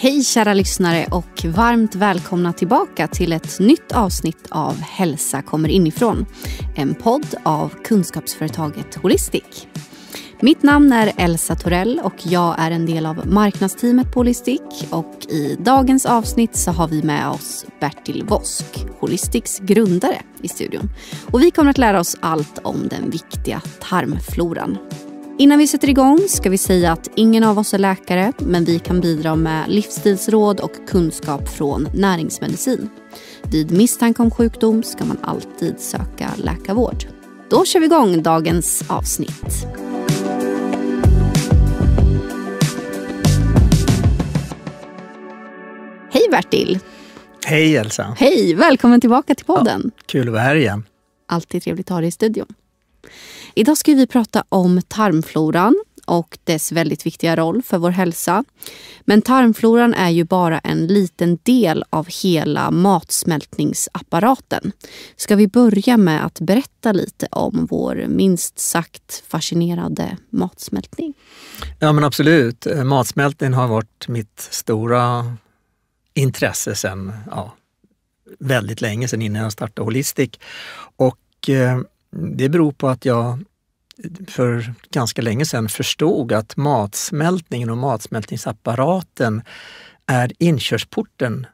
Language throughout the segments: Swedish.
Hej kära lyssnare och varmt välkomna tillbaka till ett nytt avsnitt av Hälsa kommer inifrån. En podd av kunskapsföretaget Holistic. Mitt namn är Elsa Torell och jag är en del av marknadsteamet på Holistic och i dagens avsnitt så har vi med oss Bertil Vosk, Holistics grundare i studion. Och vi kommer att lära oss allt om den viktiga tarmfloran. Innan vi sätter igång ska vi säga att ingen av oss är läkare men vi kan bidra med livsstilsråd och kunskap från näringsmedicin. Vid misstanke om sjukdom ska man alltid söka läkarvård. Då kör vi igång dagens avsnitt. Hej Bertil! Hej Elsa! Hej! Välkommen tillbaka till podden. Ja, kul att vara här igen. Alltid trevligt att ha dig i studion. Idag ska vi prata om tarmfloran och dess väldigt viktiga roll för vår hälsa. Men tarmfloran är ju bara en liten del av hela matsmältningsapparaten. Ska vi börja med att berätta lite om vår minst sagt fascinerande matsmältning? Ja men absolut. Eh, matsmältning har varit mitt stora intresse sedan ja, väldigt länge, sedan innan jag startade Holistic. Och, eh, det beror på att jag för ganska länge sedan förstod att matsmältningen och matsmältningsapparaten är inkörsporten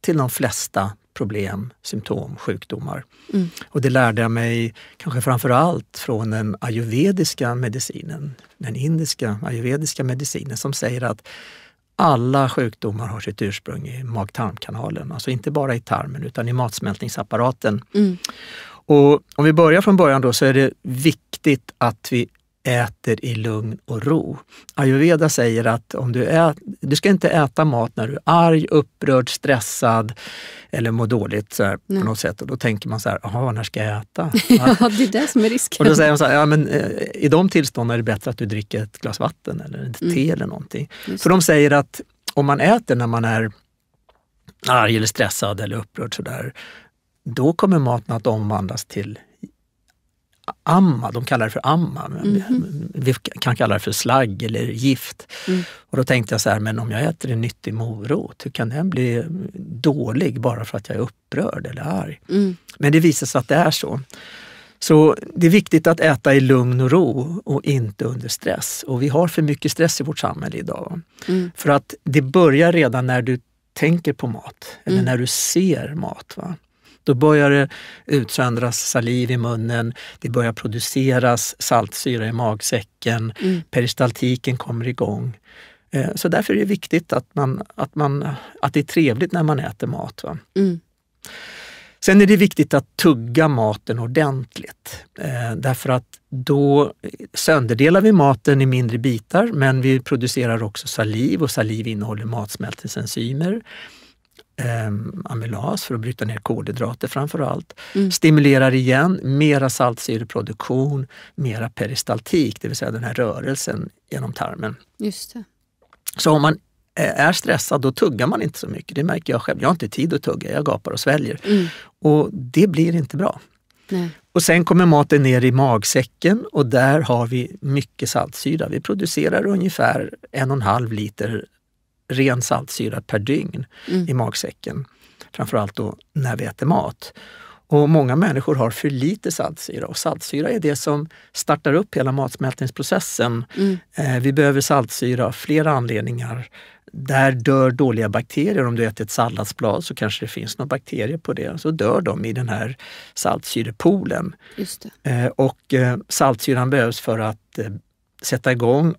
till de flesta problem, symptom, sjukdomar. Mm. Och det lärde jag mig kanske framför allt från den ayurvediska medicinen, den indiska ayurvediska medicinen som säger att alla sjukdomar har sitt ursprung i mag-tarmkanalen, alltså inte bara i tarmen utan i matsmältningsapparaten. Mm. Och om vi börjar från början då så är det viktigt att vi äter i lugn och ro. Ayurveda säger att om du, ät, du ska inte äta mat när du är arg, upprörd, stressad eller mår dåligt så här, på något sätt. Och då tänker man så här, jaha, när ska jag äta? ja, det är det som är risken. Och då säger de så här, ja, men, eh, i de tillstånden är det bättre att du dricker ett glas vatten eller ett mm. te eller någonting. Just. För de säger att om man äter när man är arg eller stressad eller upprörd sådär, då kommer maten att omvandlas till amma, de kallar det för amma. Mm. Vi kan kalla det för slagg eller gift. Mm. Och då tänkte jag så här, men om jag äter en nyttig morot, hur kan den bli dålig bara för att jag är upprörd eller arg? Mm. Men det visar sig att det är så. Så det är viktigt att äta i lugn och ro och inte under stress. Och vi har för mycket stress i vårt samhälle idag. Mm. För att det börjar redan när du tänker på mat eller mm. när du ser mat. Va? Då börjar det utsöndras saliv i munnen, det börjar produceras saltsyra i magsäcken, mm. peristaltiken kommer igång. Eh, så därför är det viktigt att, man, att, man, att det är trevligt när man äter mat. Mm. Sen är det viktigt att tugga maten ordentligt eh, därför att då sönderdelar vi maten i mindre bitar men vi producerar också saliv och saliv innehåller matsmältningsenzymer Um, ehm, amylas för att bryta ner kolhydrater framför allt. Mm. Stimulerar igen mera saltsyreproduktion, mera peristaltik, det vill säga den här rörelsen genom tarmen. Just det. Så om man är stressad då tuggar man inte så mycket. Det märker jag själv. Jag har inte tid att tugga, jag gapar och sväljer. Mm. Och det blir inte bra. Nej. Och sen kommer maten ner i magsäcken och där har vi mycket saltsyra. Vi producerar ungefär en och en halv liter ren saltsyra per dygn mm. i magsäcken. Framförallt då när vi äter mat. Och många människor har för lite saltsyra och saltsyra är det som startar upp hela matsmältningsprocessen. Mm. Eh, vi behöver saltsyra av flera anledningar. Där dör dåliga bakterier. Om du äter ett salladsblad så kanske det finns några bakterier på det. Så dör de i den här saltsyrepoolen. Eh, och eh, saltsyran behövs för att eh, sätta igång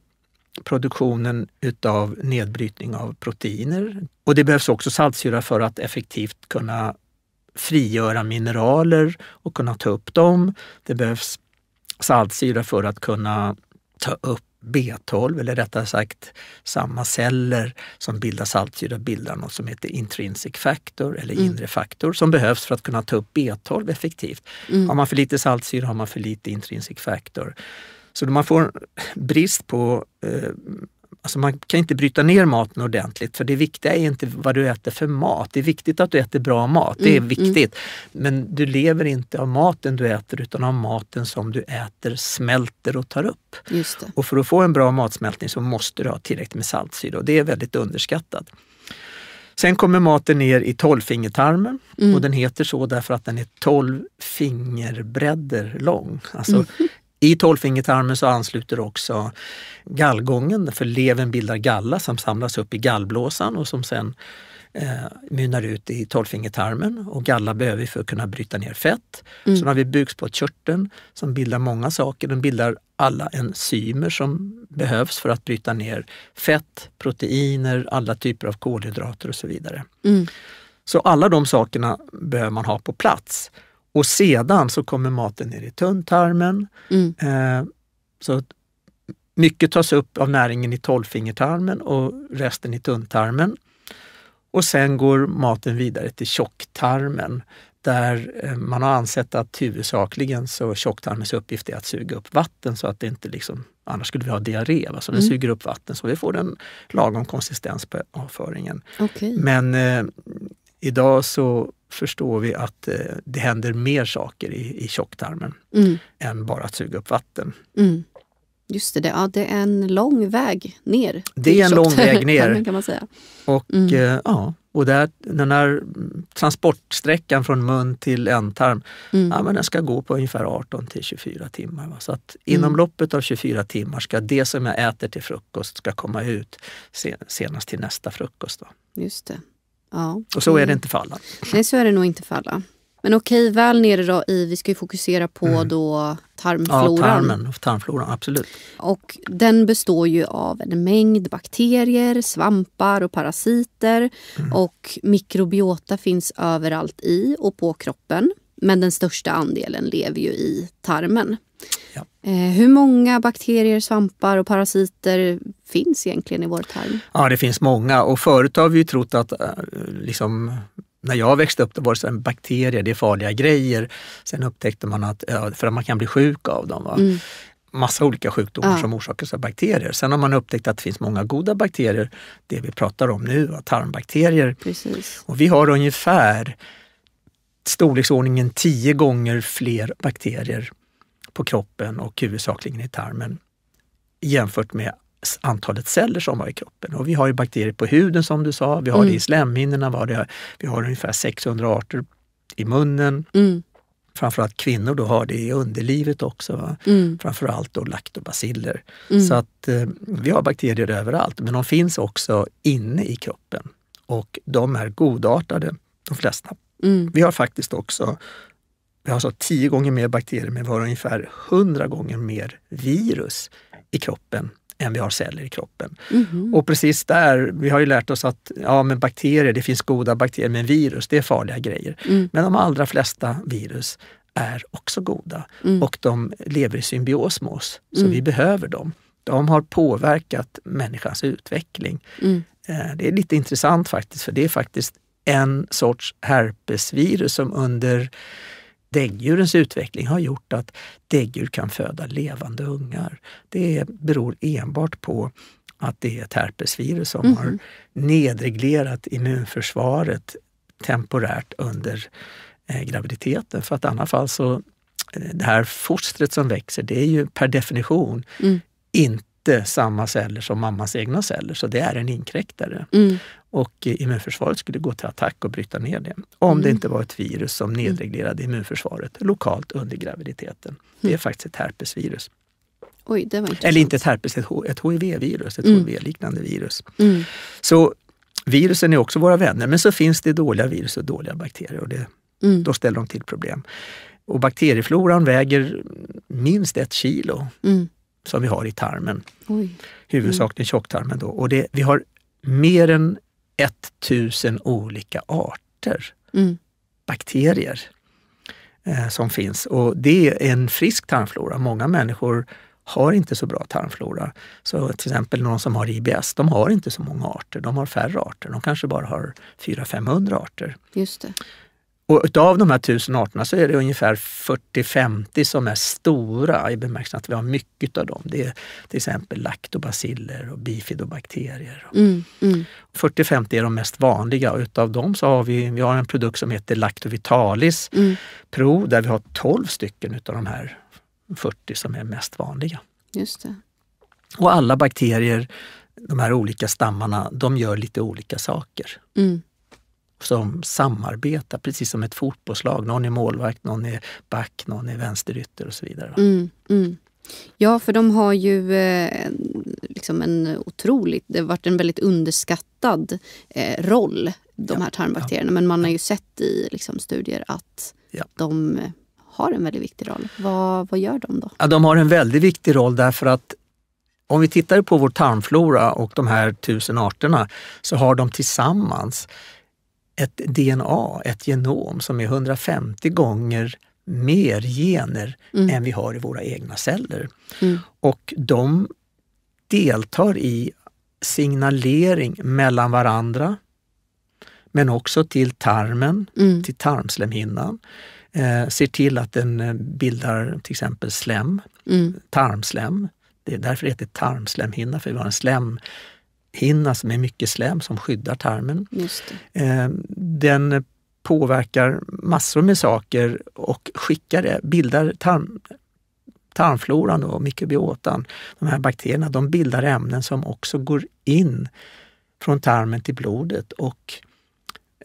produktionen utav nedbrytning av proteiner. Och det behövs också saltsyra för att effektivt kunna frigöra mineraler och kunna ta upp dem. Det behövs saltsyra för att kunna ta upp B12 eller rättare sagt samma celler som bildar saltsyra bildar något som heter intrinsic factor eller mm. inre faktor som behövs för att kunna ta upp B12 effektivt. Mm. Har man för lite saltsyra har man för lite intrinsic factor. Så man får brist på eh, Alltså man kan inte bryta ner maten ordentligt för det viktiga är inte vad du äter för mat. Det är viktigt att du äter bra mat, det är mm, mm. viktigt. Mm. Men du lever inte av maten du äter utan av maten som du äter smälter och tar upp. Och för att få en bra matsmältning så måste du ha tillräckligt med saltsyra och det är väldigt underskattat. Sen kommer maten ner i tolvfingertarmen mm. och den heter så därför att den är tolv fingerbredder lång. Alltså mm. I tolvfingertarmen så ansluter också gallgången, för levern bildar galla som samlas upp i gallblåsan och som sen eh, mynnar ut i tolvfingertarmen. Och galla behöver vi för att kunna bryta ner fett. Mm. Sen har vi bukspottkörteln som bildar många saker. Den bildar alla enzymer som behövs för att bryta ner fett, proteiner, alla typer av kolhydrater och så vidare. Mm. Så alla de sakerna behöver man ha på plats. Och sedan så kommer maten ner i tunntarmen. Mm. Eh, så mycket tas upp av näringen i tolvfingertarmen och resten i tunntarmen. Och sen går maten vidare till tjocktarmen där eh, man har ansett att huvudsakligen så tjocktarmens uppgift är att suga upp vatten så att det inte liksom, annars skulle vi ha diarré. Va? Så den mm. suger upp vatten så vi får en lagom konsistens på avföringen. Okay. Men eh, idag så förstår vi att eh, det händer mer saker i, i tjocktarmen mm. än bara att suga upp vatten. Mm. Just det, ja, det är en lång väg ner. Det är en lång väg ner. kan man säga. Och, mm. Eh, ja, och där, den här transportsträckan från mun till ändtarm, mm. ja, den ska gå på ungefär 18 till 24 timmar. Va? Så att mm. inom mm. loppet av 24 timmar ska det som jag äter till frukost ska komma ut senast till nästa frukost. Då. Just det. Ja. Och så är det mm. inte för alla. Nej, så är det nog inte för alla. Men okej, väl nere då i, vi ska ju fokusera på mm. då tarmfloran. Ja, tarmen, tarmfloran, absolut. Och den består ju av en mängd bakterier, svampar och parasiter. Mm. Och mikrobiota finns överallt i och på kroppen. Men den största andelen lever ju i tarmen. Ja. Eh, hur många bakterier, svampar och parasiter finns egentligen i vår tarm? Ja, det finns många och förut har vi trott att eh, liksom, när jag växte upp då var det så bakterier, det är farliga grejer. Sen upptäckte man att, för att man kan bli sjuk av dem. Va? Mm massa olika sjukdomar ja. som orsakas av bakterier. Sen har man upptäckt att det finns många goda bakterier, det vi pratar om nu, tarmbakterier. Precis. Och vi har ungefär storleksordningen 10 gånger fler bakterier på kroppen och huvudsakligen i tarmen jämfört med antalet celler som var i kroppen. Och vi har ju bakterier på huden som du sa, vi har mm. det i mm. slemhinnorna, vi har, vi har ungefär 600 arter i munnen. Mm. Framförallt kvinnor då har det i underlivet också. Va? Mm. Framförallt då laktobaciller. Mm. Så att eh, vi har bakterier överallt men de finns också inne i kroppen. Och de är godartade, de flesta. Mm. Vi har faktiskt också vi har alltså tio gånger mer bakterier men vi har ungefär hundra gånger mer virus i kroppen än vi har celler i kroppen. Mm. Och precis där, vi har ju lärt oss att ja, men bakterier, det finns goda bakterier, men virus, det är farliga grejer. Mm. Men de allra flesta virus är också goda mm. och de lever i symbios med oss, så mm. vi behöver dem. De har påverkat människans utveckling. Mm. Eh, det är lite intressant faktiskt, för det är faktiskt en sorts herpesvirus som under däggdjurens utveckling har gjort att däggdjur kan föda levande ungar. Det beror enbart på att det är ett herpesvirus som mm. har mhm. nedreglerat immunförsvaret temporärt under eh, graviditeten. För att i annat fall så, eh, det här fostret som växer, det är ju per definition mm. inte inte samma celler som mammas egna celler, så det är en inkräktare. Mm. Och immunförsvaret skulle gå till attack och bryta ner det. Om mm. det inte var ett virus som mm. nedreglerade immunförsvaret lokalt under graviditeten. Det är mm. faktiskt ett herpesvirus. Oj, Eller inte ett herpes, ett HIV-virus, ett mm. HIV-liknande virus. Mm. Så virusen är också våra vänner, men så finns det dåliga virus och dåliga bakterier och det, mm. då ställer de till problem. Och bakteriefloran väger minst ett kilo. Mm som vi har i tarmen. Oj. Huvudsakligen mm. tjocktarmen. Då. Och det, vi har mer än 1000 olika arter mm. bakterier eh, som finns. Och det är en frisk tarmflora. Många människor har inte så bra tarmflora. Så till exempel någon som har IBS, de har inte så många arter. De har färre arter. De kanske bara har 400-500 arter. Just det. Och utav de här tusen arterna så är det ungefär 40-50 som är stora i bemärkelsen att vi har mycket av dem. Det är till exempel laktobaciller och bifidobakterier. Mm, mm. 40-50 är de mest vanliga och utav dem så har vi, vi har en produkt som heter Lactovitalis mm. Pro där vi har 12 stycken utav de här 40 som är mest vanliga. Just det. Och alla bakterier, de här olika stammarna, de gör lite olika saker. Mm som samarbetar, precis som ett fotbollslag. Någon är målvakt, någon är back, någon är vänsterytter och så vidare. Mm, mm. Ja, för de har ju eh, liksom en otroligt, det har varit en väldigt underskattad eh, roll, de ja, här tarmbakterierna. Ja. Men man har ju sett i liksom, studier att ja. de eh, har en väldigt viktig roll. Vad, vad gör de då? Ja, de har en väldigt viktig roll därför att om vi tittar på vår tarmflora och de här tusen arterna så har de tillsammans ett DNA, ett genom, som är 150 gånger mer gener mm. än vi har i våra egna celler. Mm. Och de deltar i signalering mellan varandra, men också till tarmen, mm. till tarmslemhinnan. Eh, ser till att den eh, bildar till exempel slem, mm. tarmslem. Det är därför det heter tarmslemhinna, för vi har en slem tarmhinna som är mycket slem som skyddar tarmen. Eh, den påverkar massor med saker och skickar det, bildar tarm, tarmfloran och mikrobiotan, de här bakterierna, de bildar ämnen som också går in från tarmen till blodet och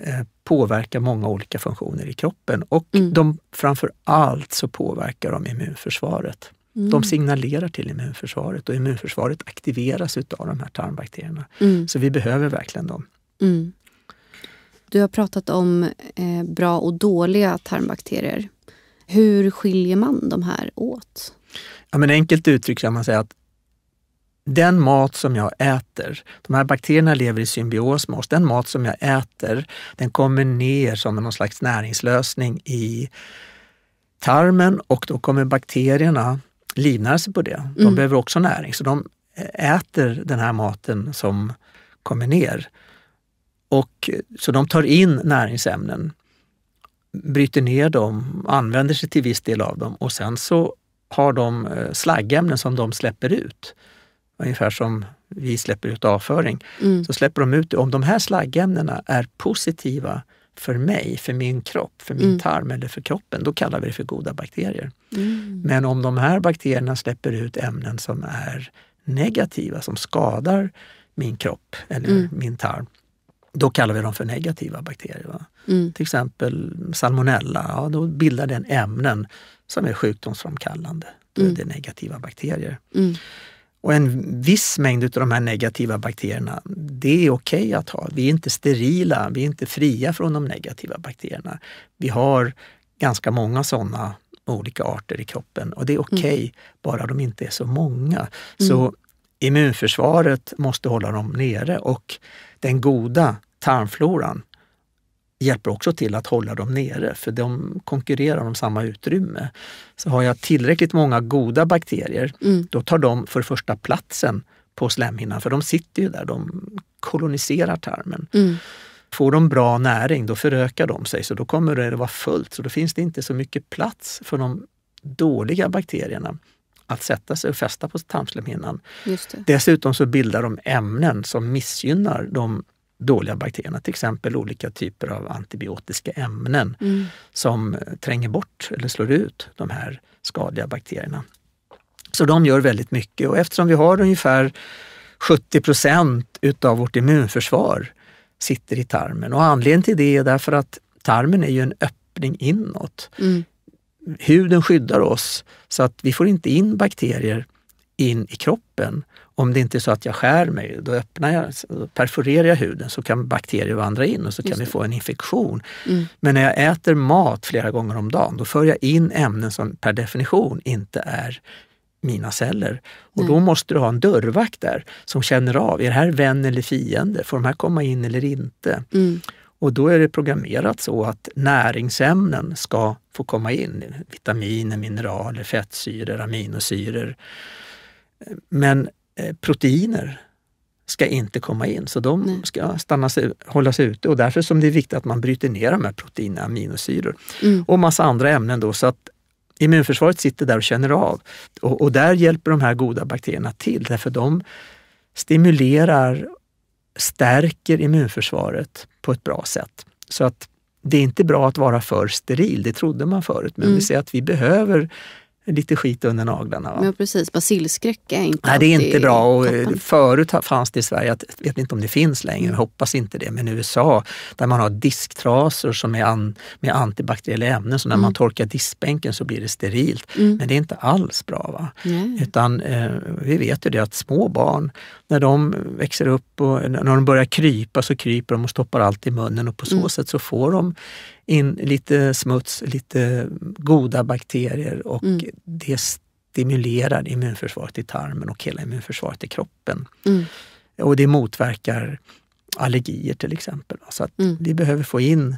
eh, påverkar många olika funktioner i kroppen. Och mm. de, framför allt så påverkar de immunförsvaret. Mm. De signalerar till immunförsvaret och immunförsvaret aktiveras utav de här tarmbakterierna. Mm. Så vi behöver verkligen dem. Mm. Du har pratat om eh, bra och dåliga tarmbakterier. Hur skiljer man de här åt? Ja, men enkelt uttryckt kan man säga att den mat som jag äter, de här bakterierna lever i symbios med oss, den mat som jag äter den kommer ner som någon slags näringslösning i tarmen och då kommer bakterierna livnära sig på det. De mm. behöver också näring, så de äter den här maten som kommer ner. Och, så de tar in näringsämnen, bryter ner dem, använder sig till viss del av dem och sen så har de eh, slaggämnen som de släpper ut. Ungefär som vi släpper ut avföring. Mm. Så släpper de ut Om de här slaggämnena är positiva för mig, för min kropp, för min mm. tarm eller för kroppen, då kallar vi det för goda bakterier. Mm. Men om de här bakterierna släpper ut ämnen som är negativa, som skadar min kropp eller mm. min tarm, då kallar vi dem för negativa bakterier. Mm. Till exempel salmonella, ja, då bildar den ämnen som är sjukdomsframkallande. Då är mm. det negativa bakterier. Mm. Och en viss mängd av de här negativa bakterierna, det är okej okay att ha. Vi är inte sterila, vi är inte fria från de negativa bakterierna. Vi har ganska många sådana olika arter i kroppen och det är okej, okay, mm. bara de inte är så många. Mm. immunförsvaret måste hålla dem nere och den goda tarmfloran hjälper också till att hålla dem nere, för de konkurrerar om samma utrymme. Så har jag tillräckligt många goda bakterier, mm. då tar de för första platsen på slemhinnan, för de sitter ju där, de koloniserar tarmen. Mm. Får de bra näring, då förökar de sig, så då kommer det vara fullt, så då finns det inte så mycket plats för de dåliga bakterierna att sätta sig och fästa på tarmslemhinnan. Dessutom så bildar de ämnen som missgynnar de dåliga bakterierna, till exempel olika typer av antibiotiska ämnen mm. som eh, tränger bort eller slår ut de här skadliga bakterierna. Så de gör väldigt mycket och eftersom vi har ungefär 70 procent utav vårt immunförsvar sitter i tarmen och anledningen till det är därför att tarmen är ju en öppning inåt. Mm. Huden skyddar oss så att vi får inte in bakterier in i kroppen. Om det inte är så att jag skär mig, då öppnar jag, perforerar jag huden så kan bakterier vandra in och så kan vi få en infektion. Mm. Men när jag äter mat flera gånger om dagen, då för jag in ämnen som per definition inte är mina celler. Och mm. då måste du ha en dörrvakt där som känner av, är det här vän eller fiende? Får de här komma in eller inte? Mm. Och då är det programmerat så att näringsämnen ska få komma in. Vitaminer, mineraler, fettsyror, aminosyror. Men eh, proteiner ska inte komma in, så de Nej. ska stannas, hållas ute och därför som det är viktigt att man bryter ner de här proteinerna, aminosyror mm. och massa andra ämnen då så att immunförsvaret sitter där och känner av. Och, och där hjälper de här goda bakterierna till därför de stimulerar, stärker immunförsvaret på ett bra sätt. Så att det är inte bra att vara för steril, det trodde man förut, men mm. vi ser att vi behöver lite skit under naglarna. Va? Ja precis, basilskräck är inte Nej, det är inte bra. Och eh, förut fanns det i Sverige, jag vet inte om det finns längre, hoppas inte det, men i USA där man har disktrasor som är an, med antibakteriella ämnen, så när mm. man torkar diskbänken så blir det sterilt. Mm. Men det är inte alls bra. Va? Utan eh, vi vet ju det att små barn, när de växer upp och när de börjar krypa så kryper de och stoppar allt i munnen och på så mm. sätt så får de in lite smuts, lite goda bakterier och mm. det stimulerar immunförsvaret i tarmen och hela immunförsvaret i kroppen. Mm. Och det motverkar allergier till exempel. Så att mm. vi behöver få in,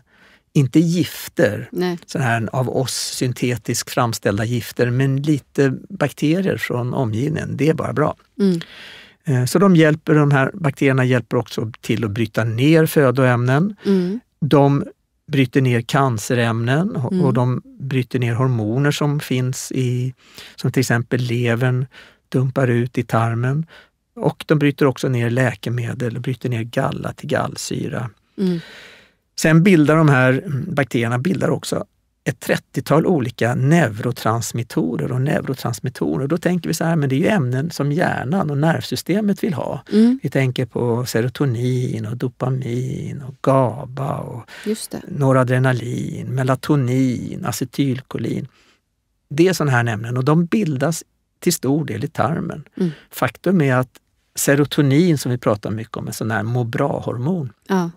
inte gifter, Nej. här av oss syntetiskt framställda gifter, men lite bakterier från omgivningen. Det är bara bra. Mm. Eh, så de, hjälper, de här bakterierna hjälper också till att bryta ner födoämnen. Mm. De bryter ner cancerämnen och mm. de bryter ner hormoner som finns i, som till exempel levern dumpar ut i tarmen. Och de bryter också ner läkemedel och bryter ner galla till gallsyra. Mm. Sen bildar de här bakterierna bildar också ett 30-tal olika neurotransmittorer och neurotransmittorer. Då tänker vi så här, men det är ju ämnen som hjärnan och nervsystemet vill ha. Mm. Vi tänker på serotonin och dopamin och GABA och noradrenalin, melatonin, acetylkolin. Det är sådana här ämnen och de bildas till stor del i tarmen. Mm. Faktum är att serotonin som vi pratar mycket om, en sån här må bra-hormon, ja.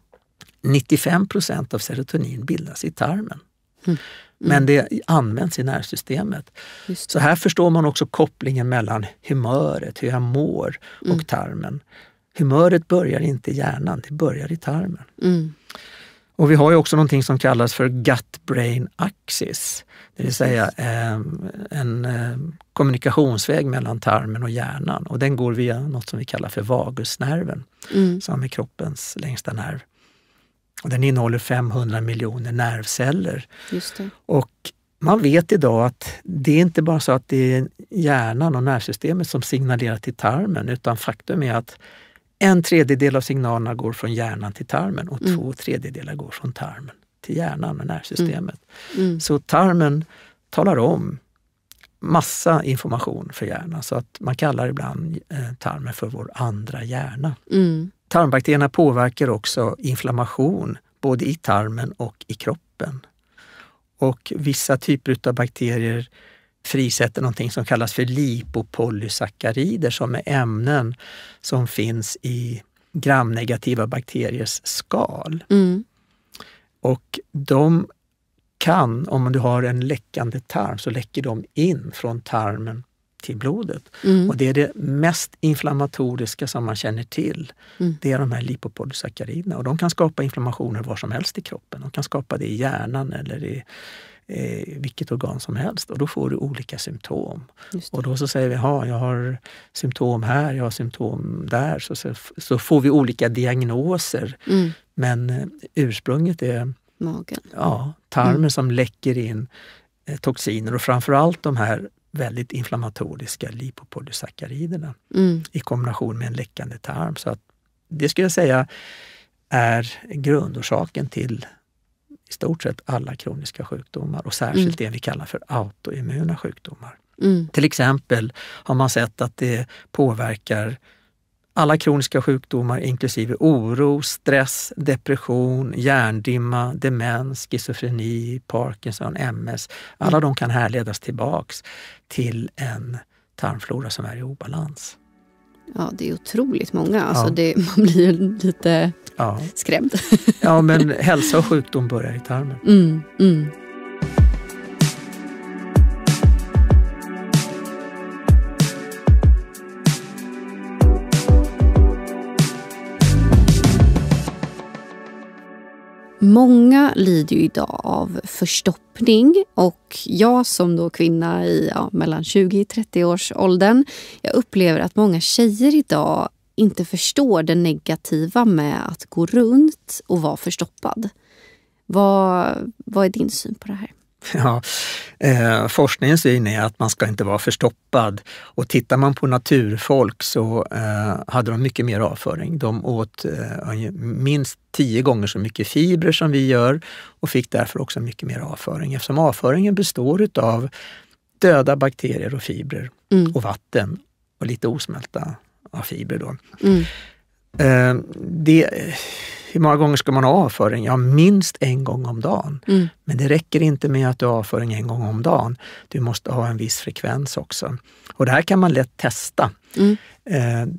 95 av serotonin bildas i tarmen. Mm. Men mm. det används i nervsystemet. Så här förstår man också kopplingen mellan humöret, hur jag mår, mm. och tarmen. Humöret börjar inte i hjärnan, det börjar i tarmen. Mm. Och vi har ju också någonting som kallas för gut-brain axis, det vill säga ehm, en ehm, kommunikationsväg mellan tarmen och hjärnan och den går via något som vi kallar för vagusnerven, mm. som är kroppens längsta nerv. Den innehåller 500 miljoner nervceller. Och man vet idag att det är inte bara så att det är hjärnan och nervsystemet som signalerar till tarmen utan faktum är att en tredjedel av signalerna går från hjärnan till tarmen och mm. två tredjedelar går från tarmen till hjärnan och nervsystemet. Mm. Mm. Så tarmen talar om massa information för hjärnan så att man kallar ibland eh, tarmen för vår andra hjärna. Mm. Tarmbakterierna påverkar också inflammation både i tarmen och i kroppen. Och vissa typer av bakterier frisätter någonting som kallas för lipopolysackarider som är ämnen som finns i gramnegativa bakteriers skal. Mm. Och de kan, om du har en läckande tarm, så läcker de in från tarmen till blodet. Mm. Och det är det mest inflammatoriska som man känner till. Mm. Det är de här lipopolysacchariderna och de kan skapa inflammationer var som helst i kroppen. De kan skapa det i hjärnan eller i eh, vilket organ som helst och då får du olika symptom. Och då så säger vi, ja, jag har symptom här, jag har symptom där. Så, så, så får vi olika diagnoser. Mm. Men eh, ursprunget är Magen. Ja, tarmen mm. som läcker in eh, toxiner och framförallt de här väldigt inflammatoriska lipopolysackariderna mm. i kombination med en läckande tarm. Så att det skulle jag säga är grundorsaken till i stort sett alla kroniska sjukdomar och särskilt mm. det vi kallar för autoimmuna sjukdomar. Mm. Till exempel har man sett att det påverkar alla kroniska sjukdomar inklusive oro, stress, depression, hjärndimma, demens, schizofreni, Parkinson, MS. Alla de kan härledas tillbaks till en tarmflora som är i obalans. Ja, det är otroligt många. Alltså ja. det, man blir lite ja. skrämd. ja, men hälsa och sjukdom börjar i tarmen. Mm, mm. Många lider ju idag av förstoppning och jag som då kvinna i ja, mellan 20-30 års åldern, jag upplever att många tjejer idag inte förstår det negativa med att gå runt och vara förstoppad. Vad, vad är din syn på det här? Ja, eh, forskningens syn är att man ska inte vara förstoppad. Och tittar man på naturfolk så eh, hade de mycket mer avföring. De åt eh, minst tio gånger så mycket fibrer som vi gör och fick därför också mycket mer avföring eftersom avföringen består av döda bakterier och fibrer mm. och vatten och lite osmälta fibrer. Då. Mm. Eh, det, hur många gånger ska man ha avföring? Ja, minst en gång om dagen. Mm. Men det räcker inte med att du har avföring en gång om dagen. Du måste ha en viss frekvens också. Och det här kan man lätt testa. Mm. Eh,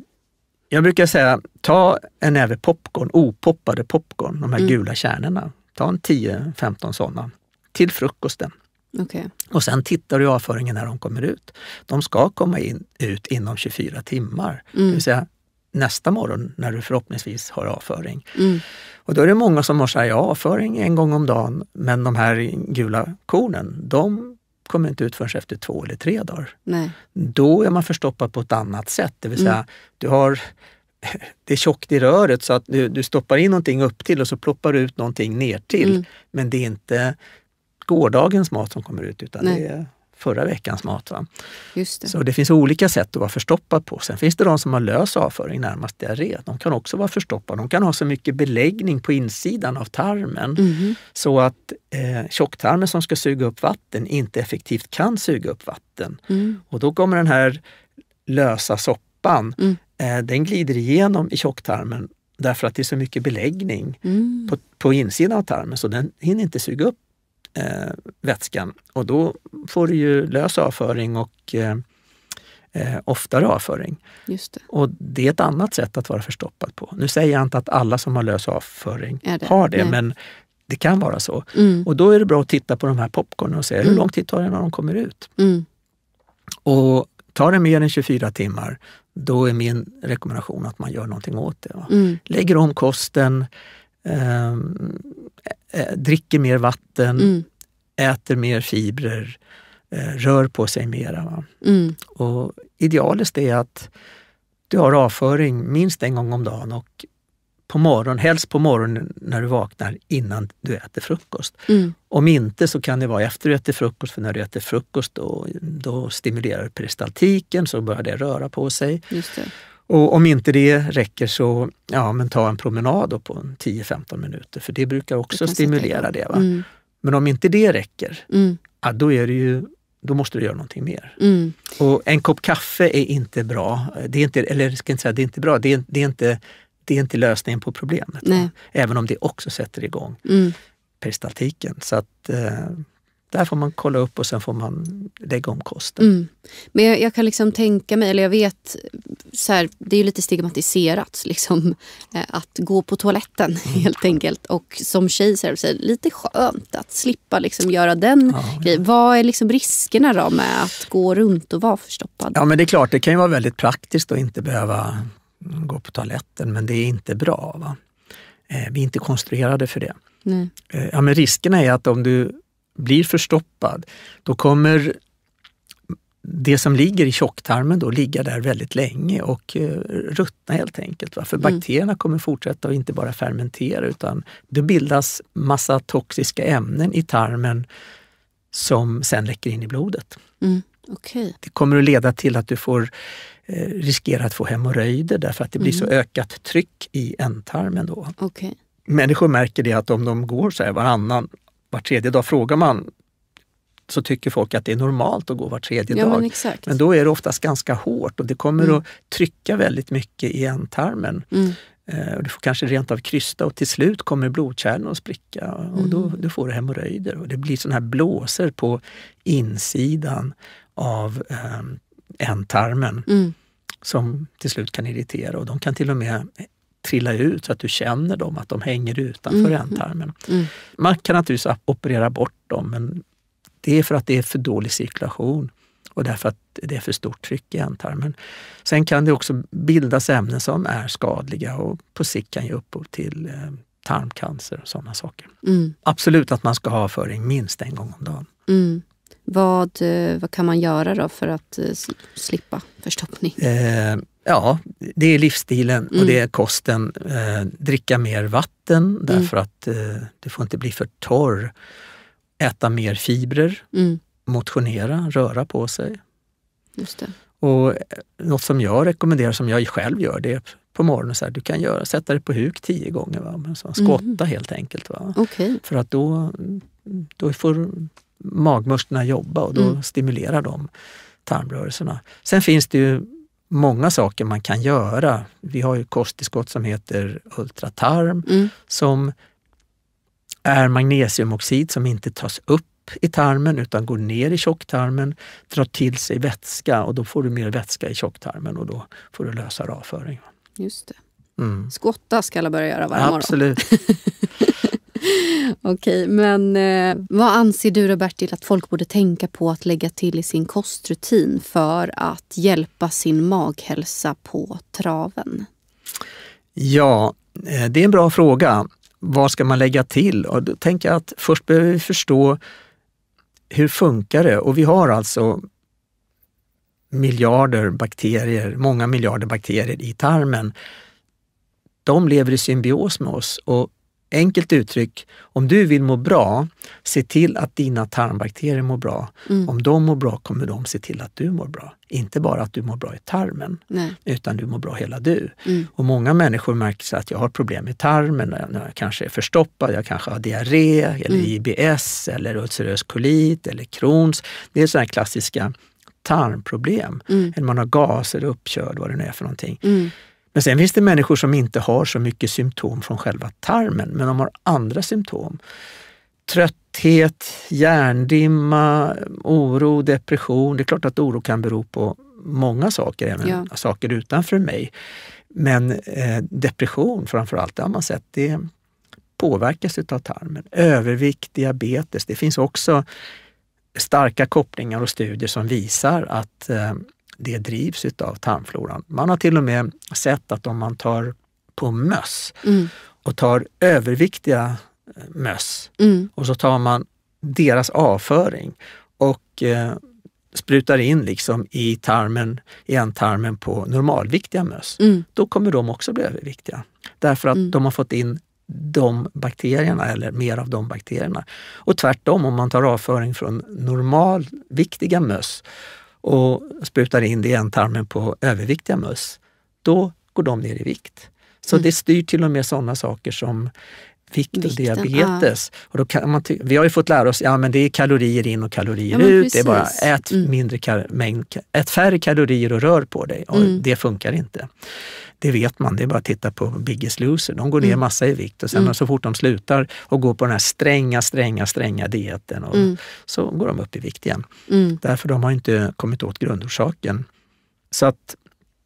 jag brukar säga, ta en näve popcorn, opoppade popcorn, de här mm. gula kärnorna. Ta en 10-15 sådana till frukosten. Okay. Och sen tittar du i avföringen när de kommer ut. De ska komma in, ut inom 24 timmar. Mm. Det vill mm. säga, nästa morgon när du förhoppningsvis har avföring. Mm. Och då är det många som har så ja, avföring en gång om dagen, men de här gula kornen, de kommer inte ut förrän efter två eller tre dagar. Nej. Då är man förstoppad på ett annat sätt, det vill säga mm. du har det är tjockt i röret så att du, du stoppar in någonting upp till och så ploppar du ut någonting ner till. Mm. Men det är inte gårdagens mat som kommer ut utan Nej. det är förra veckans mat. Va? Just det. Så det finns olika sätt att vara förstoppad på. Sen finns det de som har lös avföring, närmast diarré. De kan också vara förstoppade. De kan ha så mycket beläggning på insidan av tarmen mm. så att eh, tjocktarmen som ska suga upp vatten inte effektivt kan suga upp vatten. Mm. Och då kommer den här lösa soppan, mm. eh, den glider igenom i tjocktarmen därför att det är så mycket beläggning mm. på, på insidan av tarmen så den hinner inte suga upp eh, vätskan och då får du ju lös avföring och eh, eh, oftare avföring. Det. Och det är ett annat sätt att vara förstoppad på. Nu säger jag inte att alla som har lös avföring det? har det, Nej. men det kan vara så. Mm. Och då är det bra att titta på de här popcornen och se mm. hur lång tid tar det när de kommer ut? Mm. Och tar det mer än 24 timmar, då är min rekommendation att man gör någonting åt det. Mm. Lägger om kosten, eh, dricker mer vatten, mm. äter mer fibrer, eh, rör på sig mera. Mm. Och idealiskt är att du har avföring minst en gång om dagen och på morgonen, helst på morgonen när du vaknar innan du äter frukost. Mm. Om inte så kan det vara efter du äter frukost, för när du äter frukost då, då stimulerar du peristaltiken så börjar det röra på sig. Och om inte det räcker så ja, men ta en promenad på 10-15 minuter för det brukar också det stimulera det. Va? Mm. Men om inte det räcker, mm. ja, då, är det ju, då måste du göra någonting mer. Mm. Och en kopp kaffe är inte bra, det är inte, eller ska inte säga det är inte bra, det är, det är, inte, det är inte lösningen på problemet. Även om det också sätter igång mm. peristaltiken. Så att, eh, där får man kolla upp och sen får man lägga om kosten. Mm. Men jag, jag, kan liksom tänka mig, eller jag vet, så här, det är lite stigmatiserat liksom, eh, att gå på toaletten mm. helt enkelt. Och som tjej så är det lite skönt att slippa liksom, göra den ja, grejen. Ja. Vad är liksom riskerna då med att gå runt och vara förstoppad? Ja men det är klart, det kan ju vara väldigt praktiskt att inte behöva gå på toaletten men det är inte bra. Va? Eh, vi är inte konstruerade för det. Nej. Eh, ja, men riskerna är att om du blir förstoppad, då kommer det som ligger i tjocktarmen då ligga där väldigt länge och eh, ruttna helt enkelt. Va? För mm. bakterierna kommer fortsätta och inte bara fermentera utan det bildas massa toxiska ämnen i tarmen som sen läcker in i blodet. Mm. Okay. Det kommer att leda till att du får eh, riskera att få hemorrojder därför att det blir mm. så ökat tryck i ändtarmen. Då. Okay. Människor märker det att om de går så här varannan var tredje dag frågar man så tycker folk att det är normalt att gå var tredje ja, dag. Men, men, då är det oftast ganska hårt och det kommer mm. att trycka väldigt mycket i ändtarmen. Mm. Eh, du får kanske rent av krysta och till slut kommer blodkärlen att spricka och mm. då, då, får du hemorrojder. det blir sådana här blåser på insidan av eh, ändtarmen mm. som till slut kan irritera och de kan till och med trilla ut så att du känner dem, att de hänger utanför mm. ändtarmen. Mm. Man kan naturligtvis operera bort dem, men det är för att det är för dålig cirkulation och därför att det är för stort tryck i ändtarmen. Sen kan det också bildas ämnen som är skadliga och på sikt kan ge upphov till eh, tarmcancer och sådana saker. Mm. Absolut att man ska ha avföring minst en gång om dagen. Mm. Vad, eh, vad kan man göra då för att eh, slippa förstoppning? Eh, ja, det är livsstilen mm. och det är kosten. Eh, dricka mer vatten mm. därför mm. att eh, du får inte bli för torr. Äta mer fibrer, mm. motionera, röra på sig. Just det. Och eh, något som jag rekommenderar, som jag själv gör, det är på morgonen, så här, du kan göra, sätta dig på huk tio gånger. Va? så, mm. skotta mm. helt enkelt. Va? Okay. För att då, då får magmusklerna jobba och då mm. stimulerar de tarmrörelserna. Sen finns det ju många saker man kan göra. Vi har ju kosttillskott som heter Ultratarm mm. som är magnesiumoxid som inte tas upp i tarmen utan går ner i tjocktarmen, drar till sig vätska och då får du mer vätska i tjocktarmen och då får du lösare avföring. Just det. Mm. Skotta ska alla börja göra varje Absolut. morgon. Okej, men eh, vad anser du då Bertil att folk borde tänka på att lägga till i sin kostrutin för att hjälpa sin maghälsa på traven? Ja, eh, det är en bra fråga. Vad ska man lägga till? Och då tänker jag att först behöver vi förstå hur funkar det? Och vi har alltså miljarder bakterier, många miljarder bakterier i tarmen. De lever i symbios med oss och Enkelt uttryck, om du vill må bra, se till att dina tarmbakterier mår bra. Mm. Om de mår bra kommer de se till att du mår bra. Inte bara att du mår bra i tarmen, Nej. utan du mår bra hela du. Mm. Och många människor märker att jag har problem med tarmen, när jag kanske är förstoppad, jag kanske har diarré, eller mm. IBS, eller ulcerös kolit, eller Crohns. Det är sådana klassiska tarmproblem. Mm. Eller man har gaser, uppkörd, vad det nu är för någonting. Mm. Men sen finns det människor som inte har så mycket symptom från själva tarmen, men de har andra symptom. Trötthet, hjärndimma, oro, depression. Det är klart att oro kan bero på många saker, även ja. saker utanför mig. Men eh, depression framför allt, det har man sett, det påverkas av tarmen. Övervikt, diabetes. Det finns också starka kopplingar och studier som visar att eh, det drivs utav tarmfloran. Man har till och med sett att om man tar på möss mm. och tar överviktiga eh, möss mm. och så tar man deras avföring och eh, sprutar in liksom i tarmen, i ändtarmen på normalviktiga möss, mm. då kommer de också bli överviktiga. Därför att mm. de har fått in de bakterierna eller mer av de bakterierna. Och tvärtom, om man tar avföring från normalviktiga möss och sprutar in det i ändtarmen på överviktiga möss, då går de ner i vikt. Så mm. det styr till och med sådana saker som vikt och Vikten, diabetes. Ja. Och då kan man vi har ju fått lära oss ja, det är kalorier in och kalorier ja, ut. Det är bara ät, mm. mindre mängd, ät färre kalorier och rör på dig. Och mm. Det funkar inte. Det vet man, det är bara att titta på Biggest Loser. De går ner mm. massa i vikt och sen mm. så fort de slutar och går på den här stränga, stränga, stränga dieten och mm. så går de upp i vikt igen. Mm. Därför de har inte kommit åt grundorsaken. Så att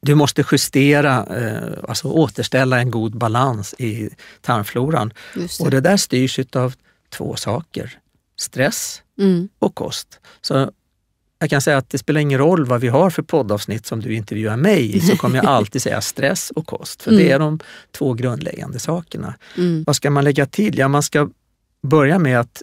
du måste justera, eh, alltså återställa en god balans i tarmfloran. Det. Och det där styrs av två saker, stress mm. och kost. Så jag kan säga att det spelar ingen roll vad vi har för poddavsnitt som du intervjuar mig i, så kommer jag alltid säga stress och kost. För mm. det är de två grundläggande sakerna. Mm. Vad ska man lägga till? Ja, man ska börja med att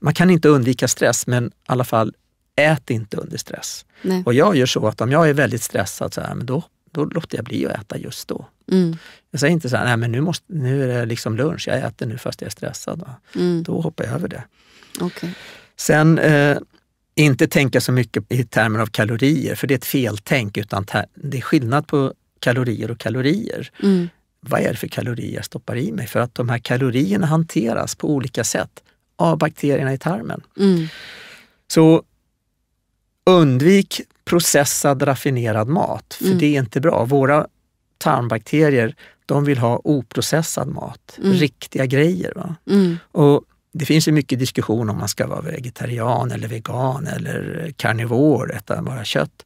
man kan inte undvika stress, men i alla fall ät inte under stress. Nej. Och jag gör så att om jag är väldigt stressad, så här, men då, då låter jag bli att äta just då. Mm. Jag säger inte så här, nej men nu, måste, nu är det liksom lunch, jag äter nu fast jag är stressad. Mm. Då hoppar jag över det. Okay. Sen eh, inte tänka så mycket i termer av kalorier, för det är ett feltänk, utan det är skillnad på kalorier och kalorier. Mm. Vad är det för kalorier jag stoppar i mig? För att de här kalorierna hanteras på olika sätt av bakterierna i tarmen. Mm. Så undvik processad raffinerad mat, för mm. det är inte bra. Våra tarmbakterier, de vill ha oprocessad mat, mm. riktiga grejer. Va? Mm. Och det finns ju mycket diskussion om man ska vara vegetarian eller vegan eller karnivor, äta bara kött.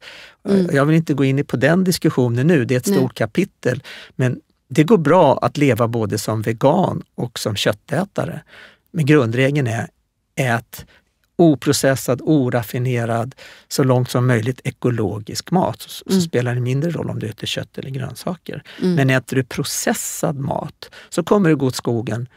Mm. Jag vill inte gå in på den diskussionen nu, det är ett Nej. stort kapitel. Men det går bra att leva både som vegan och som köttätare. Men grundregeln är ät oprocessad, oraffinerad, så långt som möjligt ekologisk mat. Så, mm. spelar det mindre roll om du äter kött eller grönsaker. Mm. Men äter du processad mat så kommer du gå åt skogen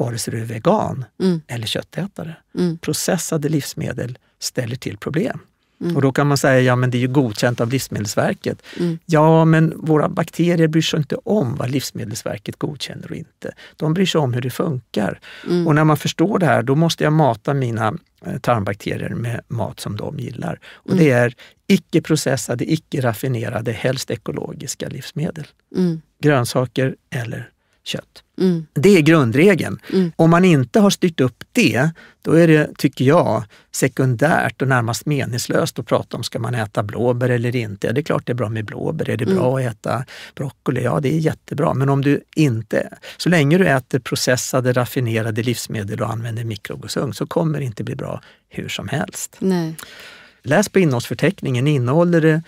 vare sig du är vegan mm. eller köttätare. Mm. Processade livsmedel ställer till problem. Mm. Och då kan man säga, ja men det är ju godkänt av Livsmedelsverket. Mm. Ja, men våra bakterier bryr sig inte om vad Livsmedelsverket godkänner och inte. De bryr sig om hur det funkar. Mm. Och när man förstår det här, då måste jag mata mina eh, tarmbakterier med mat som de gillar. Och mm. det är icke-processade, icke-raffinerade, helst ekologiska livsmedel. Mm. Grönsaker eller kött. Mm. Det är grundregeln. Mm. Om man inte har styrt upp det, då är det, tycker jag, sekundärt och närmast meningslöst att prata om ska man äta blåbär eller inte. Ja, det är klart det är bra med blåbär. Är det mm. bra mm. att äta broccoli? Ja, det är jättebra. Men om du inte, så länge du äter processade, raffinerade livsmedel och använder mikroglasugn så kommer det inte bli bra hur som helst. Nej. Läs på innehållsförteckningen. Innehåller det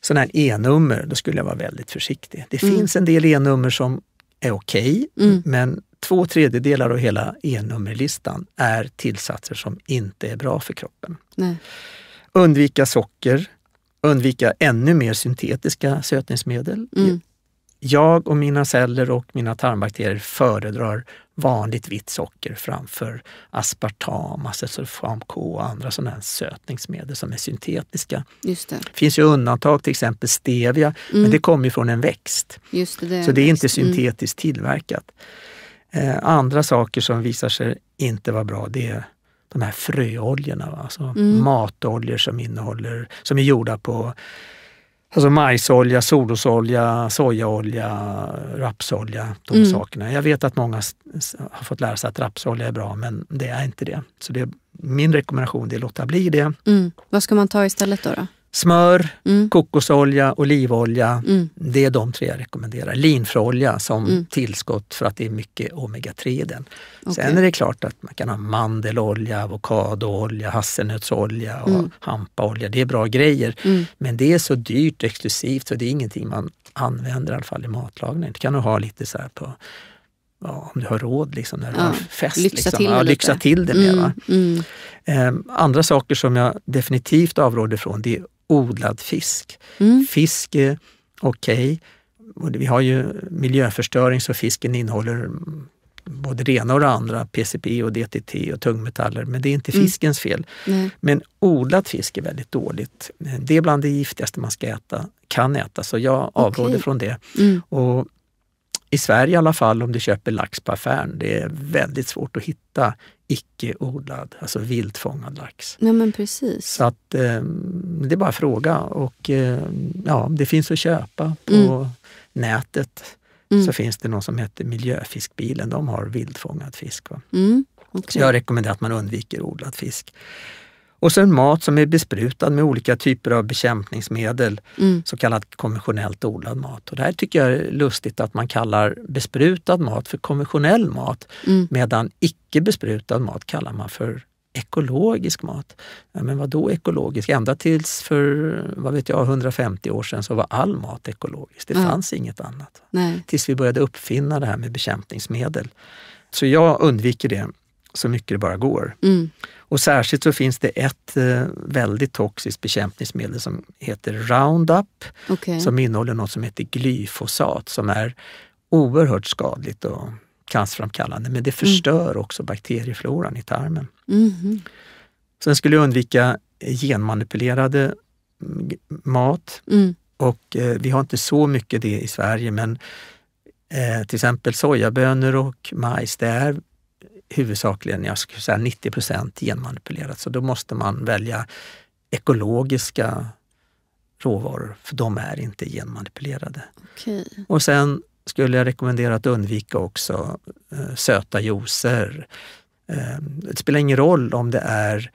sådana här E-nummer, då skulle jag vara väldigt försiktig. Det mm. finns en del E-nummer som är okej, okay, mm. men två tredjedelar av hela E-nummerlistan är tillsatser som inte är bra för kroppen. Nej. Undvika socker, undvika ännu mer syntetiska sötningsmedel. Mm jag och mina celler och mina tarmbakterier föredrar vanligt vitt socker framför aspartam, acesulfam-K och andra sådana sötningsmedel som är syntetiska. Just det. det finns ju undantag, till exempel stevia, mm. men det kommer från en växt. Just det, det så det är växt. inte mm. syntetiskt mm. tillverkat. Eh, andra saker som visar sig inte vara bra, det är de här fröoljorna, va? alltså mm. matoljor som, innehåller, som är gjorda på Alltså majsolja, solrosolja, sojaolja, rapsolja, de mm. sakerna. Jag vet att många har fått lära sig att rapsolja är bra, men det är inte det. Så det, min rekommendation är att låta bli det. Mm. Vad ska man ta istället då? då? Smör, mm. kokosolja, olivolja. Mm. Det är de tre jag rekommenderar. Linfröolja som mm. tillskott för att det är mycket omega-3 i den. Okay. Sen är det klart att man kan ha mandelolja, avokadoolja, hasselnötsolja och mm. hampaolja. Det är bra grejer. Mm. Men det är så dyrt och exklusivt så det är ingenting man använder i alla fall i matlagning. Det kan du ha lite så på Ja, om du har råd liksom, när du ja, har fest. Lyxa, liksom. till, ja, lyxa till det med. Mm, mm. Ehm, andra saker som jag definitivt avråder från det är odlad fisk. Mm. Fisk, okej, okay. vi har ju miljöförstöring så fisken innehåller både det ena och det andra, PCP och DTT och tungmetaller, men det är inte mm. fiskens fel. Mm. Men odlad fisk är väldigt dåligt. Det är bland det giftigaste man ska äta, kan äta, så jag avråder okay. från det. Mm. Och I Sverige i alla fall, om du köper lax på affären, det är väldigt svårt att hitta icke odlad, alltså viltfångad lax. Ja, men precis. Så att eh, det är bara att fråga och eh, ja, det finns att köpa på mm. nätet. Mm. Så finns det någon som heter Miljöfiskbilen, de har vildfångad fisk. Va? Mm. Okay. jag rekommenderar att man undviker odlad fisk. Och sen mat som är besprutad med olika typer av bekämpningsmedel, mm. så kallad konventionellt odlad mat. Och det här tycker jag är lustigt att man kallar besprutad mat för konventionell mat mm. medan icke besprutad mat kallar man för ekologisk mat. Ja, men vad då ekologisk? Ända tills för vad vet jag, 150 år sedan så var all mat ekologisk. Det mm. fanns inget annat. Nej. Tills vi började uppfinna det här med bekämpningsmedel. Så jag undviker det så mycket det bara går. Mm. Och särskilt så finns det ett eh, väldigt toxiskt bekämpningsmedel som heter Roundup, okay. som innehåller något som heter glyfosat som är oerhört skadligt och cancerframkallande, men det mm. förstör mm. också bakteriefloran i tarmen. Mm. Sen skulle jag undvika genmanipulerade mm, mat mm. och eh, vi har inte så mycket det i Sverige, men eh, till exempel sojabönor och majs, det är huvudsakligen, jag skulle säga 90 procent genmanipulerat. Så då måste man välja ekologiska råvaror, för de är inte genmanipulerade. Okay. Och sen skulle jag rekommendera att undvika också eh, söta juicer. Eh, det spelar ingen roll om det är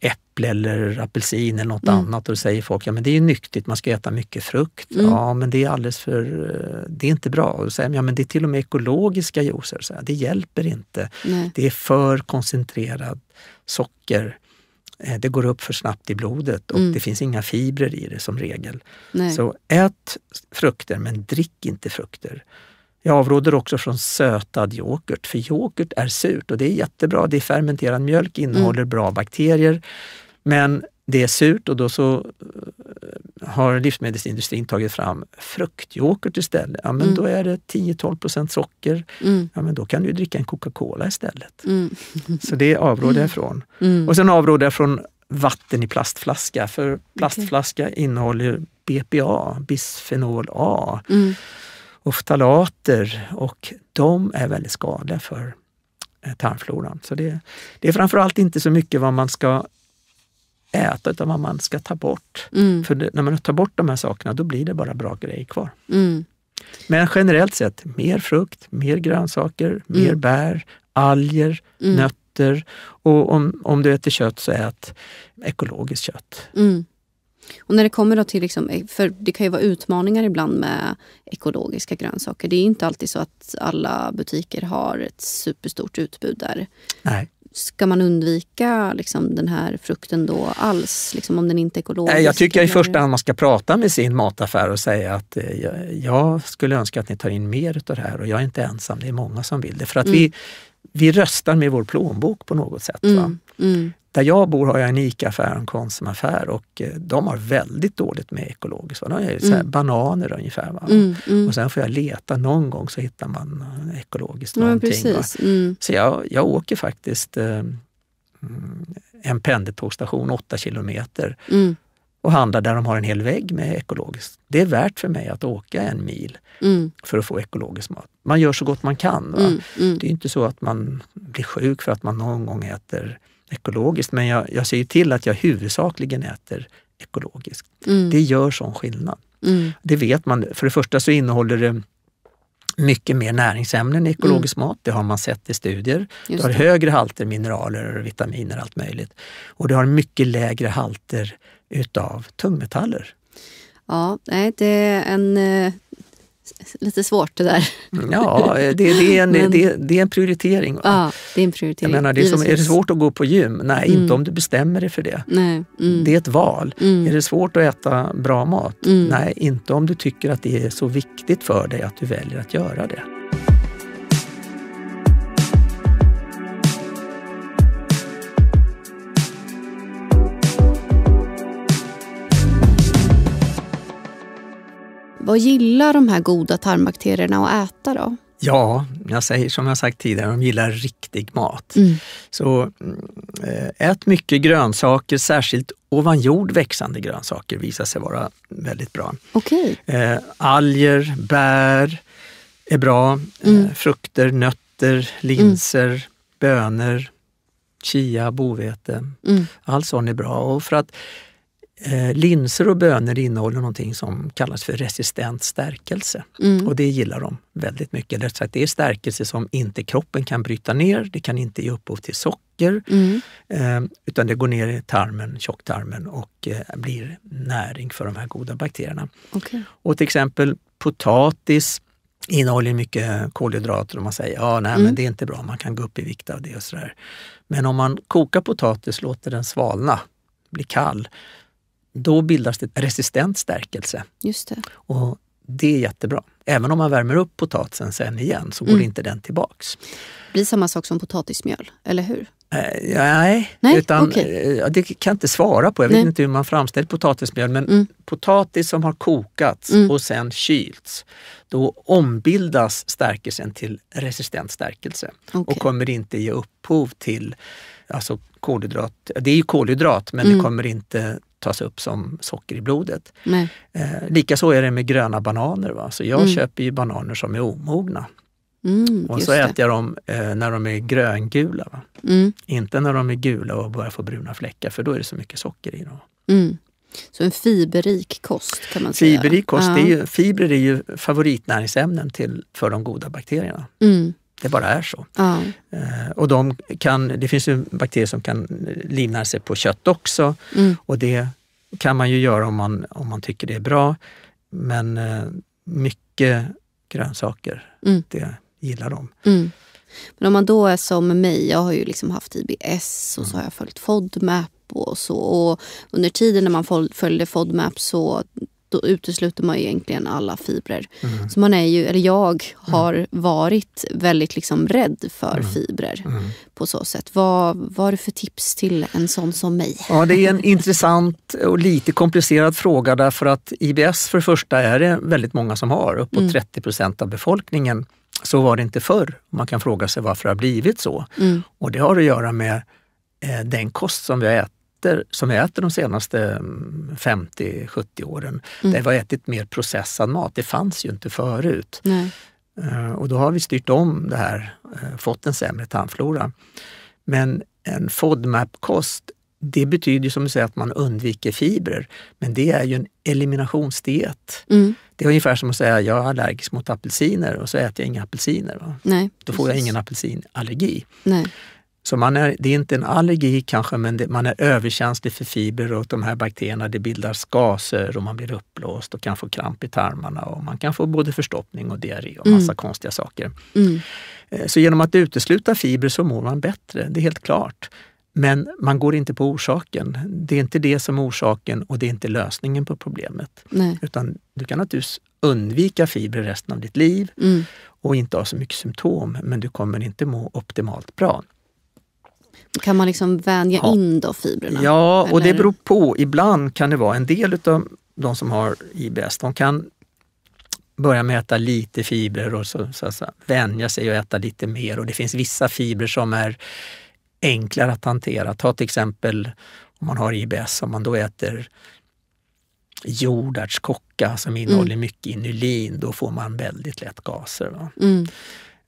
äpple eller apelsin eller något mm. annat och då säger folk ja men det är ju nyttigt, man ska äta mycket frukt. Mm. Ja men det är alldeles för, eh, det är inte bra. Och då säger ja men det är till och med ekologiska juicer, så här, det hjälper inte. Nej. Det är för koncentrerat socker. Eh, det går upp för snabbt i blodet och mm. det finns inga fibrer i det som regel. Nej. Så ät frukter men drick inte frukter. Jag avråder också från sötad yoghurt, för yoghurt är surt och det är jättebra. Det är fermenterad mjölk, mm. innehåller mm. bra bakterier, men det är surt och då så eh, har livsmedelsindustrin tagit fram fruktyoghurt istället. Ja, men mm. Då är det 10-12 socker. Mm. Ja, men då kan du dricka en Coca-Cola istället. Mm. Så det avråder jag från. Mm. Och sen avråder jag från vatten i plastflaska, för plastflaska okay. innehåller BPA, bisfenol A. Mm och ftalater och de är väldigt skadliga för eh, tarmfloran. Så det, det är framförallt inte så mycket vad man ska äta utan vad man ska ta bort. Mm. För när man tar bort de här sakerna då blir det bara bra grejer kvar. Mm. Men generellt sett, mer frukt, mer grönsaker, mm. mer bär, alger, mm. nötter och om, om du äter kött så ät ekologiskt kött. Mm. Och när det kommer då till, liksom, eh, för det kan ju vara utmaningar ibland med ekologiska grönsaker. Det är inte alltid så att alla butiker har ett superstort utbud där. Nej. Ska man undvika liksom, den här frukten då alls, liksom, om den inte är ekologisk? Jag tycker i första hand man ska prata med sin mataffär och säga att eh, jag, jag skulle önska att ni tar in mer av det här och jag är inte ensam, det är många som vill det. För att mm. vi, vi röstar med vår plånbok på något sätt. Mm. Mm. Där jag bor har jag en ICA-affär och en Konsumaffär och eh, de har väldigt dåligt med ekologiskt. Va? De är så mm. bananer ungefär. Va? Mm, mm. Och sen får jag leta, någon gång så hittar man ekologiskt ja, någonting. Mm. Så jag, jag åker faktiskt eh, mm, en pendeltågstation 8 kilometer mm. och handlar där de har en hel vägg med ekologiskt. Det är värt för mig att åka en mil mm. för att få ekologisk mat. Man gör så gott man kan. Mm, mm. Det är inte så att man blir sjuk för att man någon gång äter ekologiskt, men jag, jag ser ju till att jag huvudsakligen äter ekologiskt. Mm. Det gör sån skillnad. Mm. Det vet man. För det första så innehåller det mycket mer näringsämnen i ekologisk mm. mat. Det har man sett i studier. Just det har högre halter mineraler och vitaminer och allt möjligt. Och det har mycket lägre halter utav tungmetaller. Ja, nej, det är en eh, lite svårt det där. Mm. Ja, det, det, är, en, Men, det, det är en prioritering. Ja, det är en prioritering. Jag menar, det är, som, är det svårt att gå på gym? Nej, mm. inte om du bestämmer dig för det. Nej. Mm. Det är ett val. Mm. Är det svårt att äta bra mat? Mm. Nej, inte om du tycker att det är så viktigt för dig att du väljer att göra det. Vad gillar de här goda tarmbakterierna att äta då? Ja, jag säger som jag sagt tidigare, de gillar riktig mat. Mm. Så eh, ät mycket grönsaker, särskilt ovan jord växande grönsaker visar sig vara väldigt bra. Okay. Eh, alger, bär är bra, eh, mm. eh, frukter, nötter, linser, mm. bönor, chia, bovete. Mm. Allt sånt är bra. Och för att Eh, linser och bönor innehåller någonting som kallas för resistent stärkelse. Mm. Och det gillar de väldigt mycket. Rätt sagt, det är stärkelse som inte kroppen kan bryta ner, det kan inte ge upphov till socker. Mm. Eh, utan det går ner i tarmen, tjocktarmen och eh, blir näring för de här goda bakterierna. Okay. Och till exempel potatis innehåller mycket kolhydrater och man säger ja, nej, mm. men det är inte bra, man kan gå upp i vikt av det och sådär. Men om man kokar potatis, låter den svalna, bli kall, då bildas det resistent stärkelse. Just det. Och det är jättebra. Även om man värmer upp potatisen sen igen så går mm. inte den tillbaks. Det blir samma sak som potatismjöl, eller hur? Eh, nej, nej, utan, okay. eh, det kan jag inte svara på. Jag vet inte hur man framställer potatismjöl men mm. potatis som har kokats mm. och sen kylts, då ombildas stärkelsen till resistent stärkelse okay. och kommer inte ge upphov till alltså kolhydrat. Det är ju kolhydrat men det mm. kommer inte tas upp som socker i blodet. Eh, Likaså är det med gröna bananer. Va? Så jag mm. köper ju bananer som är omogna. Mm, och så äter det. jag dem eh, när de är gröngula. Mm. Inte när de är gula och börjar få bruna fläckar för då är det så mycket socker i dem. Mm. Så en fiberrik kost kan man säga? kost, ja. är ju, fibrer är ju favoritnäringsämnen till, för de goda bakterierna. Mm. Det bara är så. Ja. Eh, och de kan, det finns ju bakterier som kan livnära sig på kött också mm. och det kan man ju göra om man, om man tycker det är bra. Men eh, mycket grönsaker, mm. det gillar de. Mm. Men om man då är som mig, jag har ju liksom haft IBS och så har jag följt FODMAP och så. Och under tiden när man följde FODMAP så då utesluter man ju egentligen alla fibrer. Mm. Så man är ju, eller jag mm. har mm. varit väldigt liksom rädd för mm. fibrer mm. på så sätt. Vad, vad har du för tips till en sån som mig? Ja, det är en intressant och lite komplicerad fråga därför att IBS för det första är det väldigt många som har, uppåt 30 mm. procent av befolkningen. Så var det inte förr. Man kan fråga sig varför det har blivit så. Och det har att göra med eh, den kost som vi har ätit äter, som vi äter de senaste 50-70 mm, åren, mm. det har ätit mer processad mat. Det fanns ju inte förut. Nej. Eh, och då har vi styrt om det här, eh, fått en sämre tandflora. Men en FODMAP-kost, det betyder som du säger att man undviker fibrer, men det är ju en eliminationsdiet. Mm. Det är ungefär som att säga jag är allergisk mot apelsiner och så äter jag inga apelsiner. Va? Nej, då får precis. jag ingen apelsinallergi. Nej. Så man är, det är inte en allergi kanske, men det, man är överkänslig för fibrer och de här bakterierna det bildar gaser och man blir uppblåst och kan få kramp i tarmarna och man kan få både förstoppning och diarré och massa mm. konstiga saker. Mm. Eh, så genom att utesluta fibrer så mår man bättre, det är helt klart. Men man går inte på orsaken. Det är inte det som är orsaken och det är inte lösningen på problemet. Nej. Utan du kan naturligtvis undvika fibrer resten av ditt liv mm. och inte ha så mycket symptom, men du kommer inte må optimalt bra. Kan man liksom vänja ja. in då fibrerna? Ja, eller? och det beror på. Ibland kan det vara en del av de som har IBS, de kan börja med att äta lite fibrer och så, så, så, vänja sig och äta lite mer. Och det finns vissa fibrer som är enklare att hantera. Ta till exempel om man har IBS, om man då äter jordärtskocka som innehåller mm. mycket inulin, då får man väldigt lätt gaser. Mm.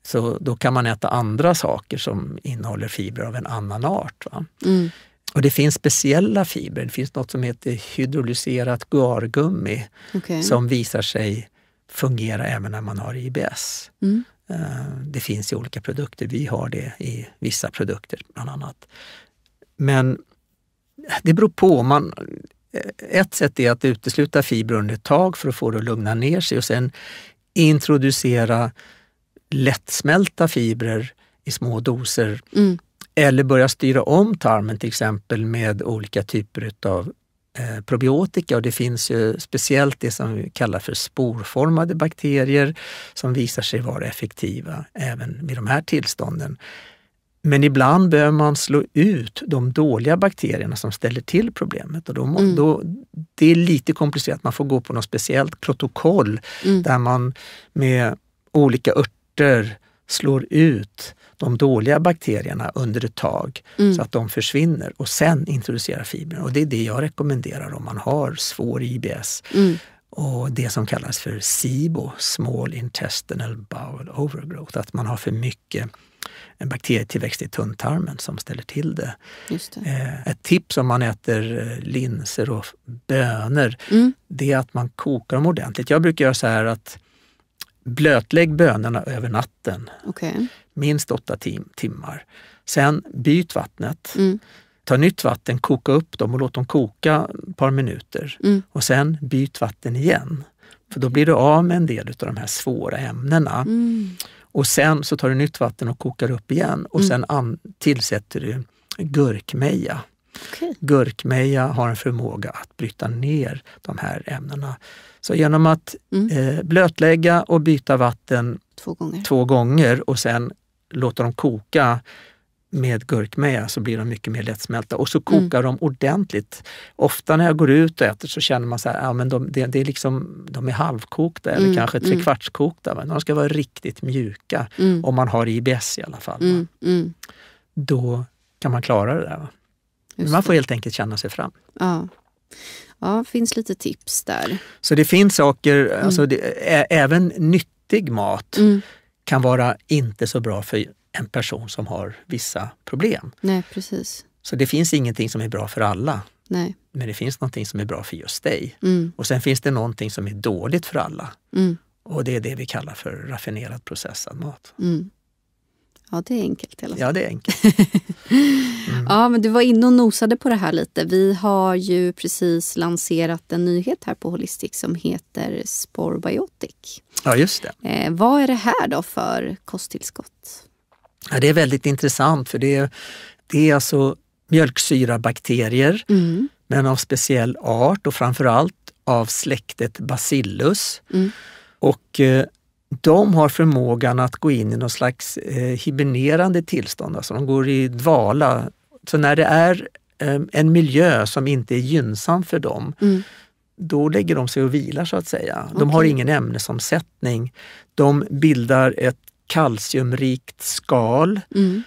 Så då kan man äta andra saker som innehåller fibrer av en annan art. Mm. Och Det finns speciella fibrer. Det finns något som heter hydrolyserat guargummi okay. som visar sig fungera även när man har IBS. Mm. Eh, det finns i olika produkter. Vi har det i vissa produkter bland annat. Men det beror på. Man, eh, ett sätt är att utesluta fibrer under ett tag för att få det att lugna ner sig och sen introducera lättsmälta fibrer i små doser. Mm. Eller börja styra om tarmen till exempel med olika typer av eh, probiotika och det finns ju speciellt det som vi kallar för sporformade bakterier som visar sig vara effektiva även vid de här tillstånden. Men ibland behöver man slå ut de dåliga bakterierna som ställer till problemet. Och då, mm. då det är lite komplicerat, man får gå på något speciellt protokoll mm. där man med olika örter örter slår ut de dåliga bakterierna under ett tag mm. så att de försvinner och sen introducerar fibrerna. Och det är det jag rekommenderar om man har svår IBS. Mm. Och det som kallas för SIBO, Small Intestinal Bowel Overgrowth, att man har för mycket en bakterietillväxt i tunntarmen som ställer till det. det. Eh, ett tips om man äter eh, linser och bönor, mm. det är att man kokar dem ordentligt. Jag brukar göra så här att Blötlägg bönorna över natten, okay. minst åtta tim timmar. Sen byt vattnet. Mm. Ta nytt vatten, koka upp dem och låt dem koka ett par minuter. Mm. Och sen byt vatten igen. För då blir du av med en del av de här svåra ämnena. Mm. Och sen så tar du nytt vatten och kokar upp igen och mm. sen tillsätter du gurkmeja. Okay. Gurkmeja har en förmåga att bryta ner de här ämnena så genom att mm. eh, blötlägga och byta vatten två gånger. två gånger och sen låta dem koka med gurkmeja så blir de mycket mer lättsmälta och så mm. kokar mm. de ordentligt. Ofta när jag går ut och äter så känner man att ja, de, det, det är liksom, de är halvkokta eller mm, kanske mm. trekvartskokta, men de ska vara riktigt mjuka mm. om man har IBS i alla fall. Då kan man klara det där. man får helt enkelt känna sig fram. Ja. Ja, finns lite tips där. Så det finns saker, mm. alltså det, ä, även nyttig mat mm. kan vara inte så bra för en person som har vissa problem. Nej, precis. Så det finns ingenting som är bra för alla. Nej. Men det finns någonting som är bra för just dig. Mm. Och sen finns det någonting som är dåligt för alla. Mm. Och det är det vi kallar för raffinerad processad mat. Mm. Ja, det är enkelt i alla fall. Ja, det är enkelt. Mm. ja, men du var inne och nosade på det här lite. Vi har ju precis lanserat en nyhet här på Holistic som heter Sporbiotic. Ja, just det. Eh, vad är det här då för kosttillskott? Ja, det är väldigt intressant för det är, det är alltså mjölksyrabakterier, mm. men av speciell art och framförallt av släktet Bacillus. Mm. Och eh, de har förmågan att gå in i någon slags eh, hibernerande tillstånd, alltså de går i dvala. Så när det är eh, en miljö som inte är gynnsam för dem, mm. då lägger de sig och vilar så att säga. De har ingen ämnesomsättning. De bildar ett kalciumrikt skal mm.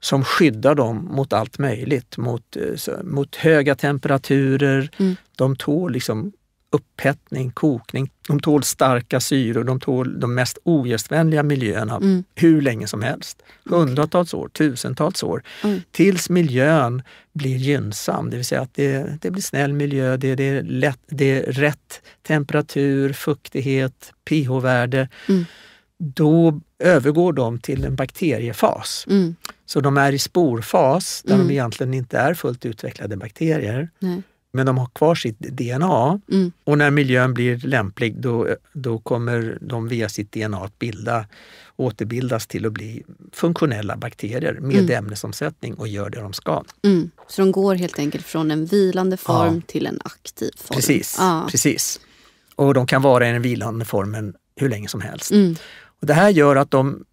som skyddar dem mot allt möjligt, mot, eh, mot höga temperaturer. Mm. De tål liksom upphettning, kokning. De tål starka syror, de tål de mest ogästvänliga miljöerna mm. hur länge som helst. Hundratals år, tusentals år. Mm. Tills miljön blir gynnsam, det vill säga att det, det blir snäll miljö, det, det, är lätt, det är rätt temperatur, fuktighet, pH-värde. Mm. Då övergår de till en bakteriefas. Mm. Så de är i sporfas där de mm. egentligen inte är fullt utvecklade bakterier. Nej men de har kvar sitt DNA. Mm. Och när miljön blir lämplig då, då kommer de via sitt DNA att bilda, återbildas till att bli funktionella bakterier med mm. ämnesomsättning och gör det de ska. Mm. Så de går helt enkelt från en vilande form ja. till en aktiv form? Precis, ja. precis. Och de kan vara i den vilande formen hur länge som helst. Mm. Och det här gör att de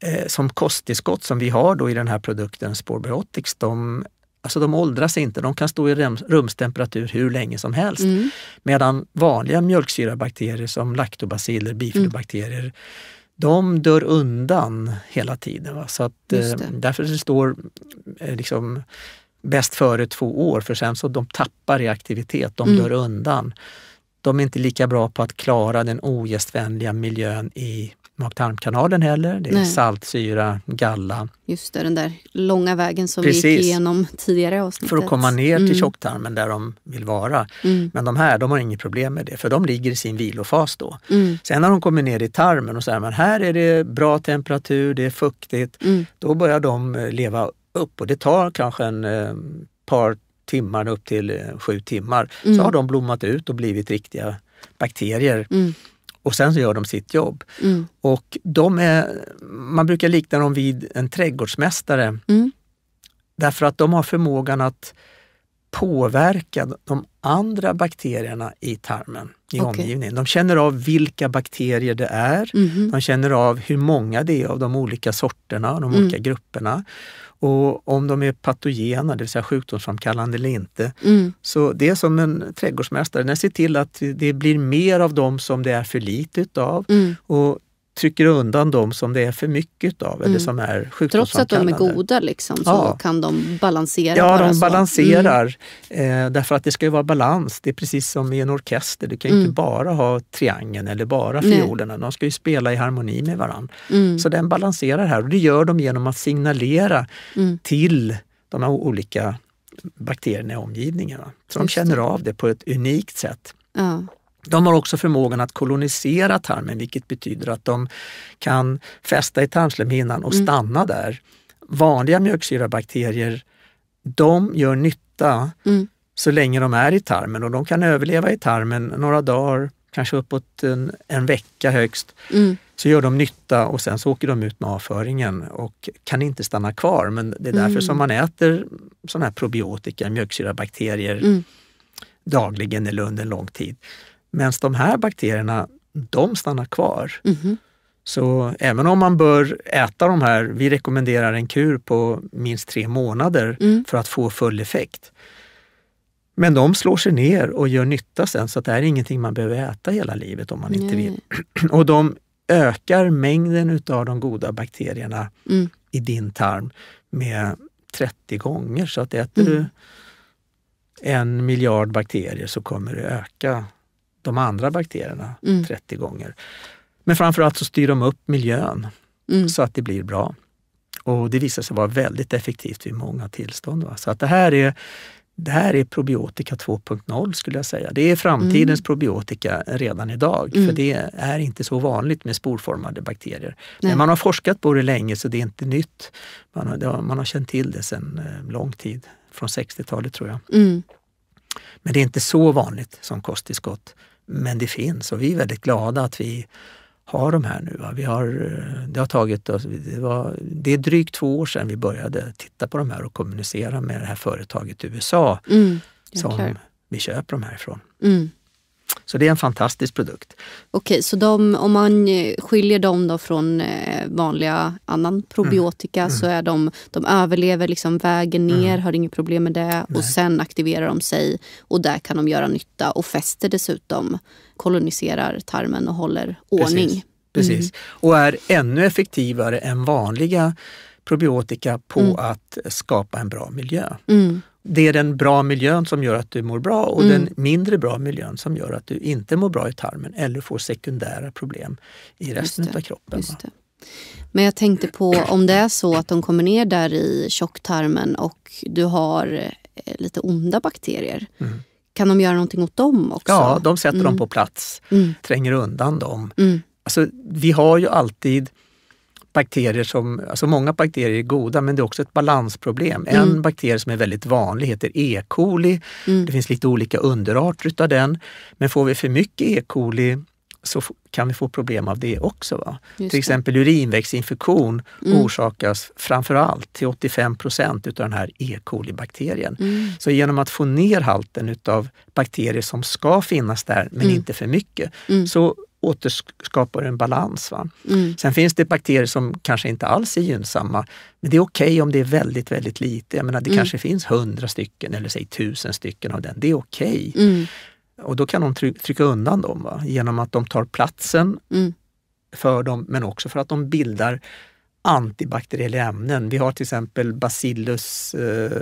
eh, som kosttillskott som vi har då i den här produkten Sporbiotics, de Alltså de åldras inte, de kan stå i rumstemperatur hur länge som helst. Mm. Medan vanliga mjölksyrabakterier som laktobaciller, bifidobakterier, mm. de dör undan hela tiden. Va? Så att, eh, därför det står eh, liksom, bäst före två år, för sen så de tappar i aktivitet, de mm. dör undan. De är inte lika bra på att klara den ogästvänliga miljön i mag-tarmkanalen heller. Det är Nej. saltsyra, galla. Just det, den där långa vägen som Precis. vi gick igenom tidigare avsnittet. För att komma ner till mm. tjocktarmen där de vill vara. Mm. Men de här, de har inget problem med det för de ligger i sin vilofas då. Mm. Sen när de kommer ner i tarmen och säger att här är det bra temperatur, det är fuktigt. Mm. Då börjar de eh, leva upp och det tar kanske en eh, par timmar upp till eh, sju timmar. Så mm. har de blommat ut och blivit riktiga bakterier. Mm och sen så gör de sitt jobb. Mm. Och de är, man brukar likna dem vid en trädgårdsmästare mm. därför att de har förmågan att påverka de andra bakterierna i tarmen, i okay. omgivningen. De känner av vilka bakterier det är, mm. de känner av hur många det är av de olika sorterna, de mm. olika grupperna. Och om de är patogena, det vill säga sjukdomsframkallande eller inte. Mm. Så det är som en trädgårdsmästare, den ser till att det blir mer av dem som det är för lite utav. Mm. Och trycker undan de som det är för mycket av mm. eller som är Trots att de är goda liksom, så ja. kan de balansera? Ja, de mm. balanserar. Mm. Eh, därför att det ska ju vara balans. Det är precis som i en orkester. Du kan mm. inte bara ha triangeln eller bara fiolerna. De ska ju spela i harmoni med varandra. Mm. Så den balanserar här och det gör de genom att signalera mm. till de här olika bakterierna i omgivningen. Så Just de känner det. av det på ett unikt sätt. Ja. De har också förmågan att kolonisera tarmen vilket betyder att de kan fästa i tarmslemhinnan och mm. stanna där. Vanliga mjölksyrabakterier, de gör nytta mm. så länge de är i tarmen och de kan överleva i tarmen några dagar, kanske uppåt en, en vecka högst. Mm. Så gör de nytta och sen så åker de ut med avföringen och kan inte stanna kvar. Men det är därför som mm. man äter sådana här probiotika, mjölksyrabakterier, mm. dagligen eller under en lång tid. Medan de här bakterierna, de stannar kvar. Mm. Så även om man bör äta de här, vi rekommenderar en kur på minst tre månader mm. för att få full effekt. Men de slår sig ner och gör nytta sen så att det här är ingenting man behöver äta hela livet om man Nej. inte vill. Och de ökar mängden utav de goda bakterierna mm. i din tarm med 30 gånger. Så att äter mm. du en miljard bakterier så kommer det öka de andra bakterierna mm. 30 gånger. Men framförallt så styr de upp miljön mm. så att det blir bra. Och det visar sig vara väldigt effektivt vid många tillstånd. Va? Så att det här är det här är probiotika 2.0 skulle jag säga. Det är framtidens mm. probiotika redan idag. Mm. För det är inte så vanligt med sporformade bakterier. Nej. Men man har forskat på det länge så det är inte nytt. Man har, man har känt till det sedan eh, lång tid, från 60-talet tror jag. Mm. Men det är inte så vanligt som kosttillskott. Men det finns och vi är väldigt glada att vi har de här nu. Vi har, eh, det, har tagit det, var, det är drygt två år sedan vi började titta på de här och kommunicera med det här företaget i USA mm, som vi köper de här ifrån. Mm. Så det är en fantastisk produkt. Okej, så de, om man eh, skiljer dem då från eh, vanliga annan mm. probiotika mm. Mm. så är de, de överlever liksom vägen mm. ner, mm. har inget problem med det Nej. och sen aktiverar de sig och där kan de göra nytta och fäster dessutom, koloniserar tarmen och håller ordning. Precis, precis. Mm. och är ännu effektivare än vanliga probiotika på att skapa en bra miljö det är den bra miljön som gör att du mår bra och mm. den mindre bra miljön som gör att du inte mår bra i tarmen eller får sekundära problem i resten av kroppen. Men jag tänkte på om det är så att de kommer ner där i tjocktarmen och du har eh, lite onda bakterier. Mm. Kan de göra någonting åt dem också? Ja, de sätter mm. dem på plats, mm. tränger undan dem. Mm. Alltså, vi har ju alltid bakterier som, alltså många bakterier är goda men det är också ett balansproblem. Mm. En bakterie som är väldigt vanlig heter E. coli. Mm. Det finns lite olika underarter utav den. Men får vi för mycket E. coli så kan vi få problem av det också. Va? Just till exempel urinvägsinfektion mm. orsakas framförallt till 85 procent utav den här E. coli-bakterien. Mm. Så genom att få ner halten utav bakterier som ska finnas där men mm. inte för mycket mm. så återskapar en balans. Va? Mm. Sen finns det bakterier som kanske inte alls är gynnsamma, men det är okej okay om det är väldigt, väldigt lite. Jag menar, det mm. kanske finns hundra stycken eller säg tusen stycken av den. Det är okej. Okay. Mm. Och då kan de trycka undan dem va? genom att de tar platsen mm. för dem, men också för att de bildar antibakteriella ämnen. Vi har till exempel Bacillus, eh,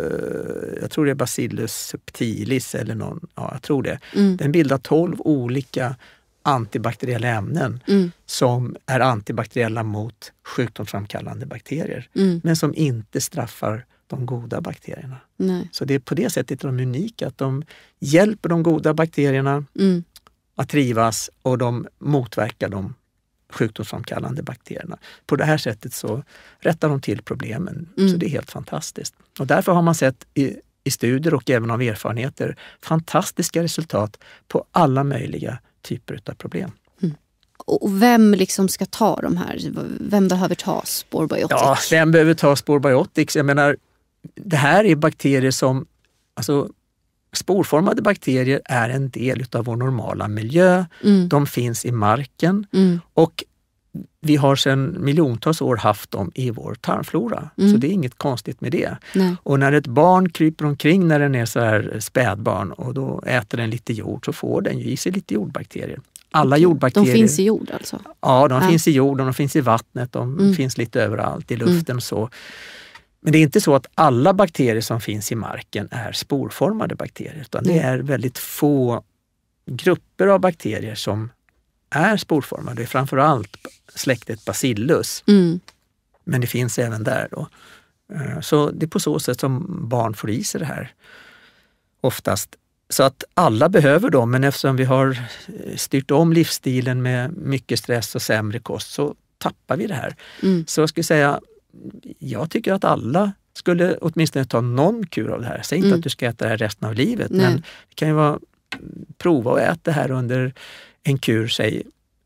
jag tror det är Bacillus subtilis eller någon, ja jag tror det. Mm. Den bildar 12 olika antibakteriella ämnen mm. som är antibakteriella mot sjukdomsframkallande bakterier, mm. men som inte straffar de goda bakterierna. Nej. Så det är på det sättet de är unika, att de hjälper de goda bakterierna mm. att trivas och de motverkar de sjukdomsframkallande bakterierna. På det här sättet så rättar de till problemen. Mm. Så det är helt fantastiskt. Och därför har man sett i, i studier och även av erfarenheter fantastiska resultat på alla möjliga typer av problem. Mm. Och vem liksom ska ta de här? Vem behöver ta sporbiotics? Ja, vem behöver ta sporbiotics? Jag menar, det här är bakterier som... Alltså, Sporformade bakterier är en del utav vår normala miljö. Mm. De finns i marken mm. och vi har sedan miljontals år haft dem i vår tarmflora, mm. så det är inget konstigt med det. Nej. Och när ett barn kryper omkring när den är så här spädbarn och då äter den lite jord så får den ju i sig lite jordbakterier. Alla okay. jordbakterier... De finns i jord alltså? Ja, de Nej. finns i jorden, de finns i vattnet, de mm. finns lite överallt, i mm. luften och så. Men det är inte så att alla bakterier som finns i marken är sporformade bakterier, utan det är väldigt få grupper av bakterier som är Det är framförallt släktet Bacillus. Mm. Men det finns även där. Då. Eh, så det är på så sätt som barn får i sig det här oftast. Så att alla behöver dem, men eftersom vi har eh, styrt om livsstilen med mycket stress och sämre kost så tappar vi det här. Mm. Så jag skulle säga, jag tycker att alla skulle åtminstone ta någon kur av det här. Säg inte mm. att du ska äta det här resten av livet, Nej. men det kan ju vara prova att äta det här under en kur, säg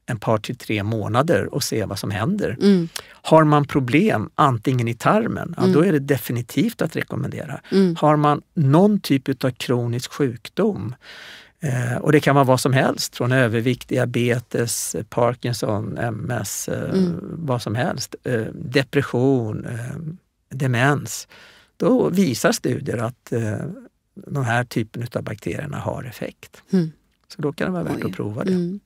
en par till tre månader och se vad som händer. Mm. Har man problem, antingen i tarmen, ja, då mm. är det definitivt att rekommendera. Mm. Har man någon typ av kronisk sjukdom, eh, och det kan vara vad som helst, från övervikt, diabetes, Parkinson, MS, eh, mm. vad som helst. Eh, depression, demens. Då visar studier att den här typen av bakterierna har effekt. Mm. Så då kan det vara värt Oj. att prova det. Mm.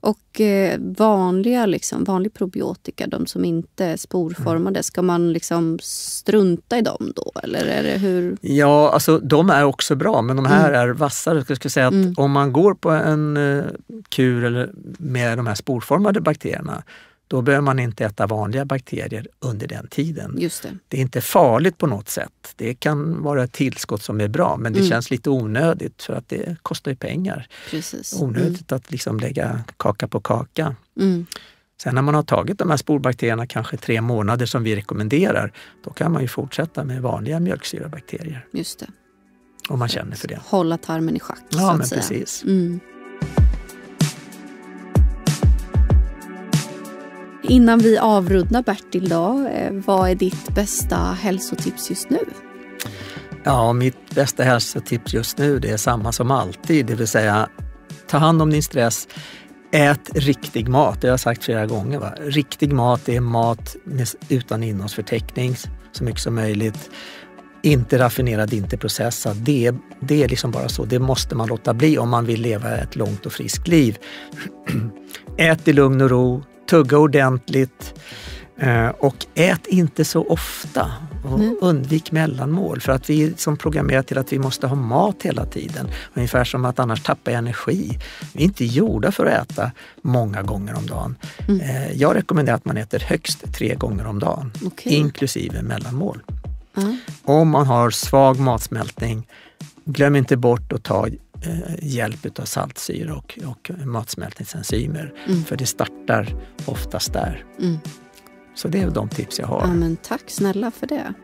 Och eh, vanliga, liksom, vanliga probiotika, de som inte är sporformade, ska man liksom strunta i dem då? Eller är det hur? Ja, alltså de är också bra, men de här mm. är vassare. Jag skulle säga att mm. om man går på en eh, kur med de här sporformade bakterierna då behöver man inte äta vanliga bakterier under den tiden. Just det. det är inte farligt på något sätt. Det kan vara ett tillskott som är bra men det mm. känns lite onödigt för att det kostar ju pengar. Precis. Onödigt mm. att liksom lägga kaka på kaka. Mm. Sen när man har tagit de här sporbakterierna kanske tre månader som vi rekommenderar, då kan man ju fortsätta med vanliga mjölksyrabakterier. Just det. Om man känner för det. Hålla tarmen i schack. Ja, men säga. precis. Mm. Innan vi avrundar Bertil då, eh, vad är ditt bästa hälsotips just nu? Ja, mitt bästa hälsotips just nu det är samma som alltid, det vill säga ta hand om din stress, ät riktig mat. Det har jag sagt flera gånger. Va? Riktig mat är mat med, utan innehållsförteckning så mycket som möjligt. Inte raffinerad, inte processad. Det, det är liksom bara så. Det måste man låta bli om man vill leva ett långt och friskt liv. Ät i lugn och ro, tugga ordentligt eh, och ät inte så ofta och mm. undvik mellanmål för att vi är som programmerar till att vi måste ha mat hela tiden. Ungefär som att annars tappar jag energi. Vi är inte gjorda för att äta många gånger om dagen. Mm. Eh, jag rekommenderar att man äter högst tre gånger om dagen, okay. inklusive mellanmål. Mm. Om man har svag matsmältning, glöm inte bort att ta Eh, hjälp av saltsyra och, och matsmältningsenzymer. Mm. För det startar oftast där. Mm. Så det är de tips jag har. Ja, men tack snälla för det.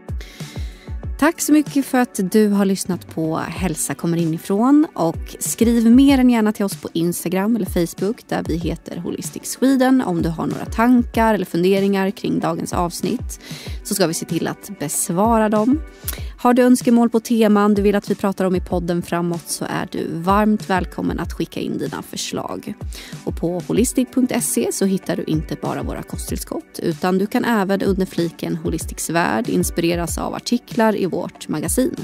Tack så mycket för att du har lyssnat på Hälsa kommer inifrån. Och skriv mer än gärna till oss på Instagram eller Facebook där vi heter Holistic Sweden om du har några tankar eller funderingar kring dagens avsnitt. Så ska vi se till att besvara dem. Har du önskemål på teman du vill att vi pratar om i podden framåt så är du varmt välkommen att skicka in dina förslag. Och på holistic.se så hittar du inte bara våra kosttillskott utan du kan även under fliken Holistics värld inspireras av artiklar i vårt magasin.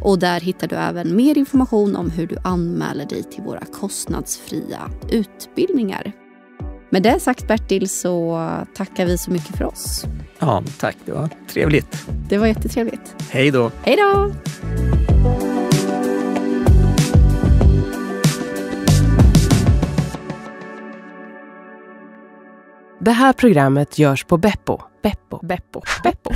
Och där hittar du även mer information om hur du anmäler dig till våra kostnadsfria utbildningar. Med det sagt Bertil så tackar vi så mycket för oss. Ja, tack. Det var trevligt. Det var jättetrevligt. Hej då. Hej då. Det här programmet görs på Beppo. Beppo. Beppo. Beppo.